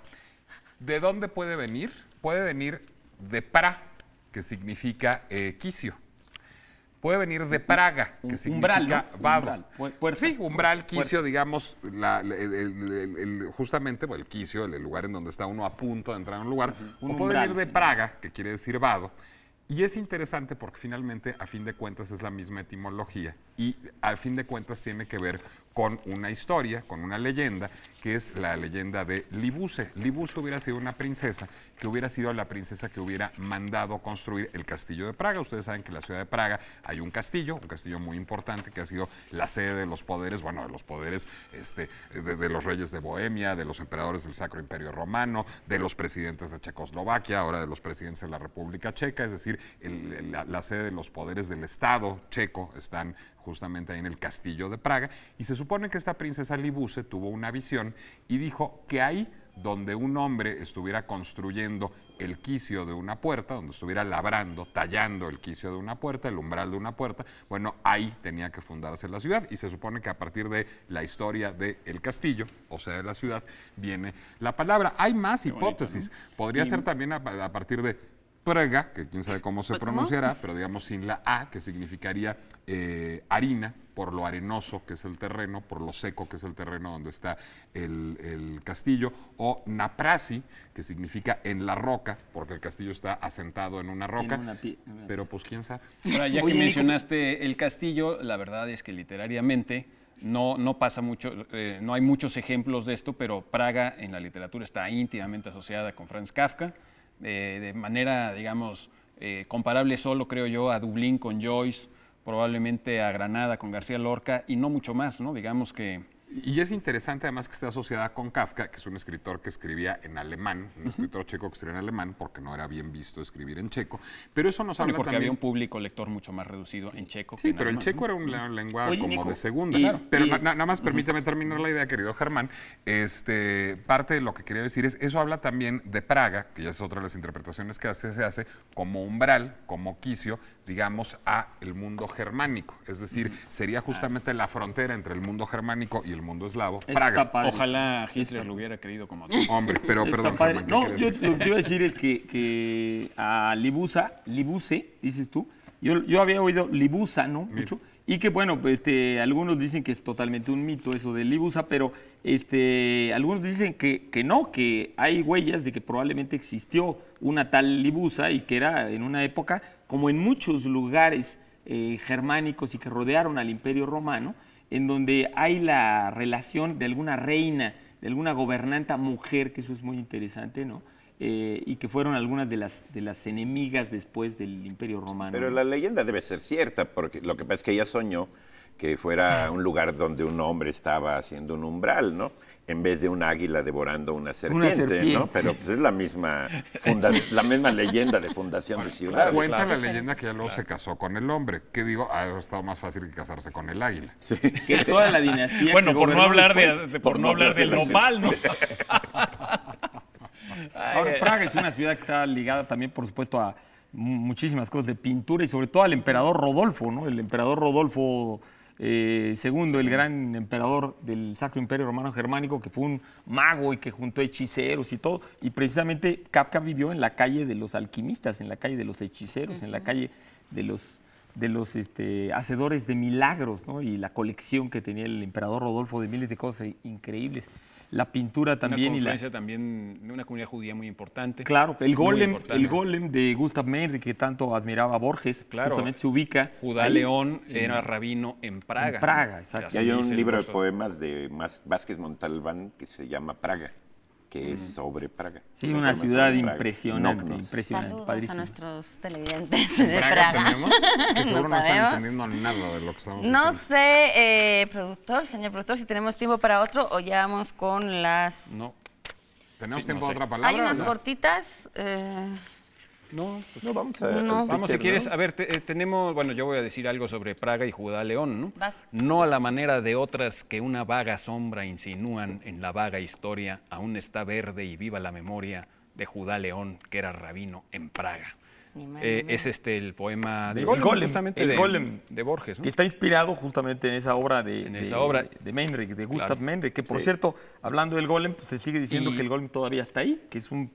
¿de dónde puede venir? Puede venir de pra, que significa eh, quicio. Puede venir de Praga, que significa vado. sí, umbral, quicio, digamos, la, el, el, el, justamente el quicio, el, lugar en donde está uno a punto de entrar a un lugar. o puede venir de Praga, que quiere decir vado y es interesante porque finalmente, a fin de cuentas, es la misma etimología y al fin de cuentas tiene que ver con una historia, con una leyenda que es la leyenda de Libuse. Libuse hubiera sido una princesa que hubiera sido la princesa que hubiera mandado construir el castillo de Praga. Ustedes saben que en la ciudad de Praga hay un castillo, un castillo muy importante que ha sido la sede de los poderes, bueno, de los poderes este, de, los reyes de Bohemia, de los emperadores del Sacro Imperio Romano, de los presidentes de Checoslovaquia, ahora de los presidentes de la República Checa, es decir, la, la sede de los poderes del Estado checo están justamente ahí en el castillo de Praga. Y se supone que esta princesa Libuse tuvo una visión y dijo que ahí donde un hombre estuviera construyendo el quicio de una puerta, donde estuviera labrando, tallando el quicio de una puerta, el umbral de una puerta, bueno, ahí tenía que fundarse la ciudad y se supone que a partir de la historia del el castillo, o sea, de la ciudad, viene la palabra. Hay más hipótesis. Podría ser también a partir de Praga, que quién sabe cómo se pues, pronunciará, pero digamos sin la A, que significaría eh, harina, por lo arenoso que es el terreno, por lo seco que es el terreno donde está el, castillo, o naprasi, que significa en la roca, porque el castillo está asentado en una roca, pero pues quién sabe. Ahora, ya que mencionaste el castillo, la verdad es que literariamente... No, no, pasa mucho, eh, no hay muchos ejemplos de esto, pero Praga en la literatura está íntimamente asociada con Franz Kafka. Eh, de manera, digamos, eh, comparable solo, creo yo, a Dublín con Joyce, probablemente a Granada con García Lorca y no mucho más, ¿no? Digamos que y es interesante además que esté asociada con Kafka, que es un escritor que escribía en alemán, un escritor checo que escribía en alemán porque no era bien visto escribir en checo, pero eso nos sabe habla porque había un público lector mucho más reducido en checo. que en pero el checo era un lengua como de segunda. Pero nada más permítame terminar la idea, querido Germán. Este, parte de lo que quería decir es, eso habla también de Praga, que ya es otra de las interpretaciones que hace, se hace como umbral, como quicio, digamos, a el mundo germánico. Es decir, sería justamente la frontera entre el mundo germánico y el mundo eslavo. Ojalá Hitler lo hubiera querido como tú. Hombre, pero perdón, No, yo lo que quiero decir es que, a Libusa, Libuse, dices tú, yo, yo había oído Libusa, ¿no? Mucho. Y que, bueno, pues, este, algunos dicen que es totalmente un mito eso de Libusa, pero este, algunos dicen que, no, que hay huellas de que probablemente existió una tal Libusa y que era en una época, como en muchos lugares eh, germánicos y que rodearon al Imperio Romano, en donde hay la relación de alguna reina, de alguna gobernanta mujer, que eso es muy interesante, ¿no? Eh, y que fueron algunas de las, de las enemigas después del Imperio Romano. Pero la leyenda debe ser cierta, porque lo que pasa es que ella soñó que fuera un lugar donde un hombre estaba haciendo un umbral, ¿no? En vez de un águila devorando una serpiente, ¿no? Pero pues, es la misma, la misma leyenda de fundación de ciudad. Cuenta la leyenda que ya luego se casó con el hombre. Que digo, ha estado más fácil que casarse con el águila. Sí. Que toda la dinastía. Bueno, por no hablar de, por, no, hablar del nopal, ¿no? Praga es una ciudad que está ligada también, por supuesto, a muchísimas cosas de pintura y sobre todo al emperador Rodolfo, ¿no? El emperador Rodolfo eh, segundo, el gran emperador del Sacro Imperio Romano Germánico, que fue un mago y que juntó hechiceros y todo. Y precisamente Kafka vivió en la calle de los alquimistas, en la calle de los hechiceros, en la calle de los, de los este, hacedores de milagros, Y la colección que tenía el emperador Rodolfo de miles de cosas increíbles la pintura también. y la la... también de una comunidad judía muy importante. Claro, el golem, el golem de Gustav Meir, que tanto admiraba a Borges, claro, justamente se ubica. Judá León era rabino en Praga. Praga, exacto. Y hay un libro de poemas de Vázquez Montalbán que se llama Praga que es sobre Praga. Sí, una ciudad impresionante, pues, impresionante. Saludos padrísimo. a nuestros televidentes de Praga. Praga. Tenemos, que no, están entendiendo nada de lo que estamos No sé, eh, productor, señor productor, si tenemos tiempo para otro o ya vamos con las... No. ¿Tenemos tiempo otra palabra? Hay unas cortitas... Eh... No, pues no, vamos a. Vamos, si quieres, a ver, eh, tenemos. Bueno, yo voy a decir algo sobre Praga y Judá León, ¿no? No a la manera de otras que una vaga sombra insinúan en la vaga historia, aún está verde y viva la memoria de Judá León, que era rabino en Praga. Eh, es este el poema de, golem, justamente el de, golem de Borges. ¿no? Que está inspirado justamente en esa obra de, esa de, obra. de Gustav claro. que por cierto, hablando del golem, pues, se sigue diciendo que el golem todavía está ahí, que es un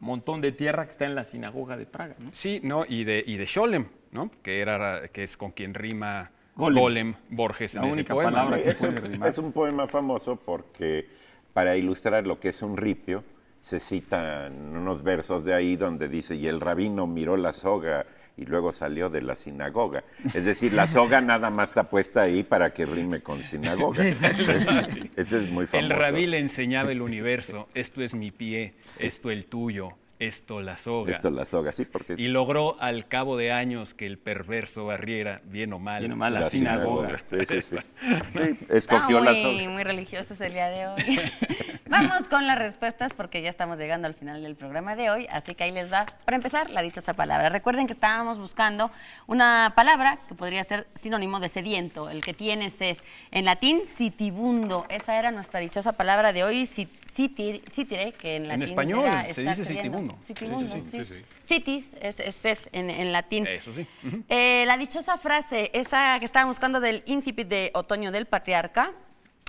montón de tierra que está en la sinagoga de Praga. Sí, no, y de, y de Scholem, ¿no? que, era, que es con quien rima Golem, Borges. es, es un poema famoso porque para ilustrar lo que es un ripio, se citan unos versos de ahí donde dice, y el rabino miró la soga y luego salió de la sinagoga. Es decir, la soga nada más está puesta ahí para que rime con sinagoga. Ese es muy famoso. El rabí le enseñaba el universo, esto es mi pie, esto el tuyo, esto, Esto, la soga. la soga, sí, porque... Y logró al cabo de años que el perverso barriera, bien o mal, bien o mal la, sinagoga. Sí, sí, escogió muy, la soga. Muy religioso es el día de hoy. Vamos con las respuestas porque ya estamos llegando al final del programa de hoy, así que ahí les va, para empezar, la dichosa palabra. Recuerden que estábamos buscando una palabra que podría ser sinónimo de sediento, el que tiene sed. En latín, sitibundo. Esa era nuestra dichosa palabra de hoy, sitibundo City, eh, que en latín. español se dice Citibundo. sí, sí, Citis es, es, en, latín. Eso sí. Eh, la dichosa frase, esa que estábamos buscando del incipit de Otoño del Patriarca,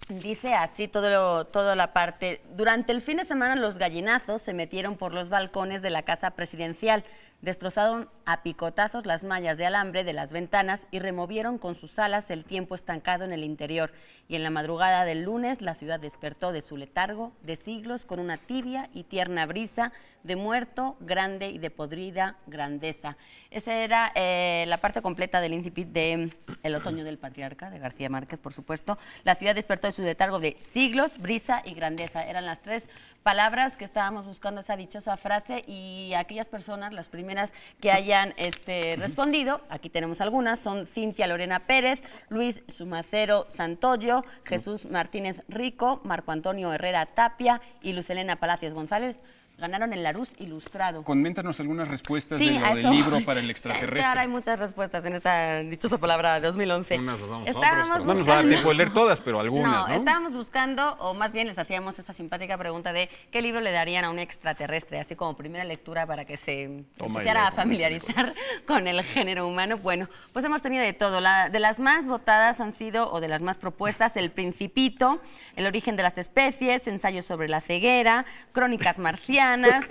Dice así todo toda la parte. Durante el fin de semana los gallinazos se metieron por los balcones de la casa presidencial destrozaron a picotazos las mallas de alambre de las ventanas y removieron con sus alas el tiempo estancado en el interior. Y en la madrugada del lunes la ciudad despertó de su letargo de siglos con una tibia y tierna brisa de muerto grande y de podrida grandeza. Esa era eh, la parte completa del incipit de mm, El otoño del patriarca, de García Márquez, por supuesto. La ciudad despertó de su letargo de siglos, brisa y grandeza. Eran las tres palabras que estábamos buscando esa dichosa frase y aquellas personas, las primeras que hayan este, respondido, aquí tenemos algunas, son Cintia Lorena Pérez, Luis Sumacero Santoyo, Jesús Martínez Rico, Marco Antonio Herrera Tapia y Lucelena Palacios González ganaron el Larus Ilustrado. Coméntanos algunas respuestas de lo del libro para el extraterrestre. Claro, hay muchas respuestas en esta dichosa palabra de 2011. vamos estábamos No nos va a tiempo de leer todas, pero algunas, no, estábamos buscando, o más bien les hacíamos esa simpática pregunta de qué libro le darían a un extraterrestre, así como primera lectura para que se iniciara a familiarizar con el género humano. Bueno, pues hemos tenido de todo. La, de las más votadas han sido, o de las más propuestas, El Principito, El origen de las especies, Ensayos sobre la ceguera, Crónicas marciales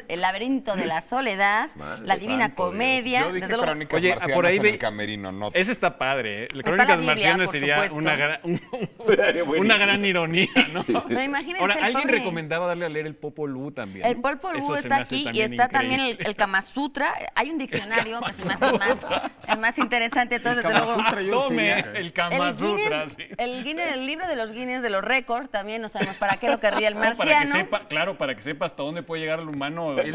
El laberinto de la soledad, La divina comedia. Yo dije Crónicas Oye, por ahí en el camerino, no. está padre. ¿eh? Crónicas de Marcianas sería una gran, ironía, ¿no? Ahora, alguien recomendaba darle a leer el Popol Vuh también. El Popol Vuh está aquí y está también el, Kama Sutra. Hay un diccionario que se más, el más interesante. de todos, desde luego... Tome el Kama Sutra, el, Guinness, el libro de los Guinness de los récords también, no sabemos para qué lo querría el marciano. para que sepa, claro, para que sepa hasta dónde puede llegar humano el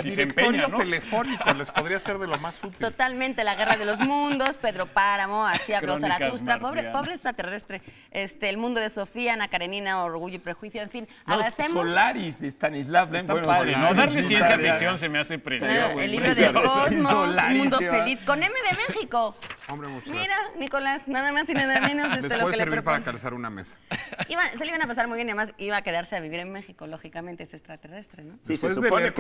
telefónico les podría ser de lo más útil. Totalmente, la guerra de los mundos, Pedro Páramo, así habló Zaratustra, pobre, pobre extraterrestre, este, el mundo de Sofía, Ana Karenina, Orgullo y Prejuicio, en fin, no, agradecemos. Solaris de Stanislav Lem, bueno, padre, No darle ciencia ficción se me hace precioso. el libro del cosmos, Mundo Feliz, con M de México. Hombre, muchas Mira, Nicolás, nada más y nada menos esto lo que servir para calzar una mesa. se le iban a pasar muy bien y además iba a quedarse a vivir en México, lógicamente es extraterrestre, ¿no? Sí, se supone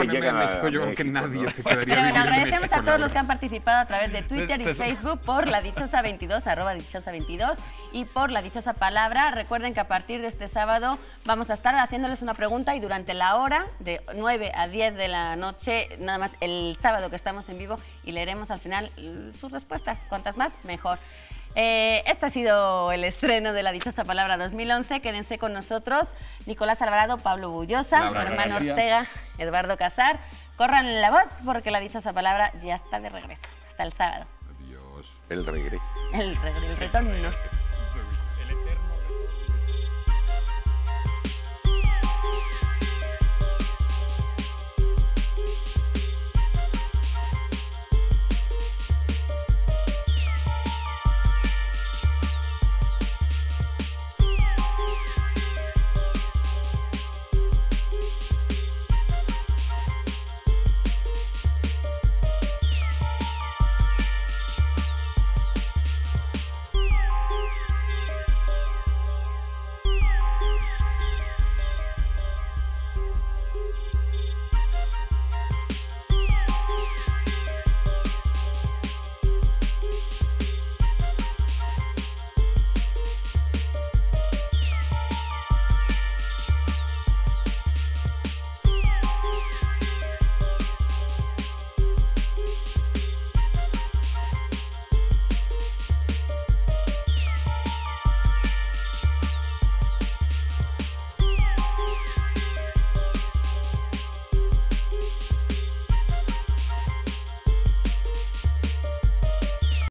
que nadie se quedaría bueno, agradecemos a todos los que han participado a través de Twitter y Facebook por la dichosa 22, arroba dichosa 22 y por la dichosa palabra. Recuerden que a partir de este sábado vamos a estar haciéndoles una pregunta y durante la hora de 9 a 10 de la noche, nada más el sábado que estamos en vivo y leeremos al final sus respuestas. Cuantas más, mejor. Eh, este ha sido el estreno de la dichosa palabra 2011. Quédense con nosotros. Nicolás Alvarado, Pablo Bullosa, Hermano Ortega, Eduardo Casar. Corran la voz porque la dichosa palabra ya está de regreso. Hasta el sábado. Adiós. El regreso. El, regreso, el retorno.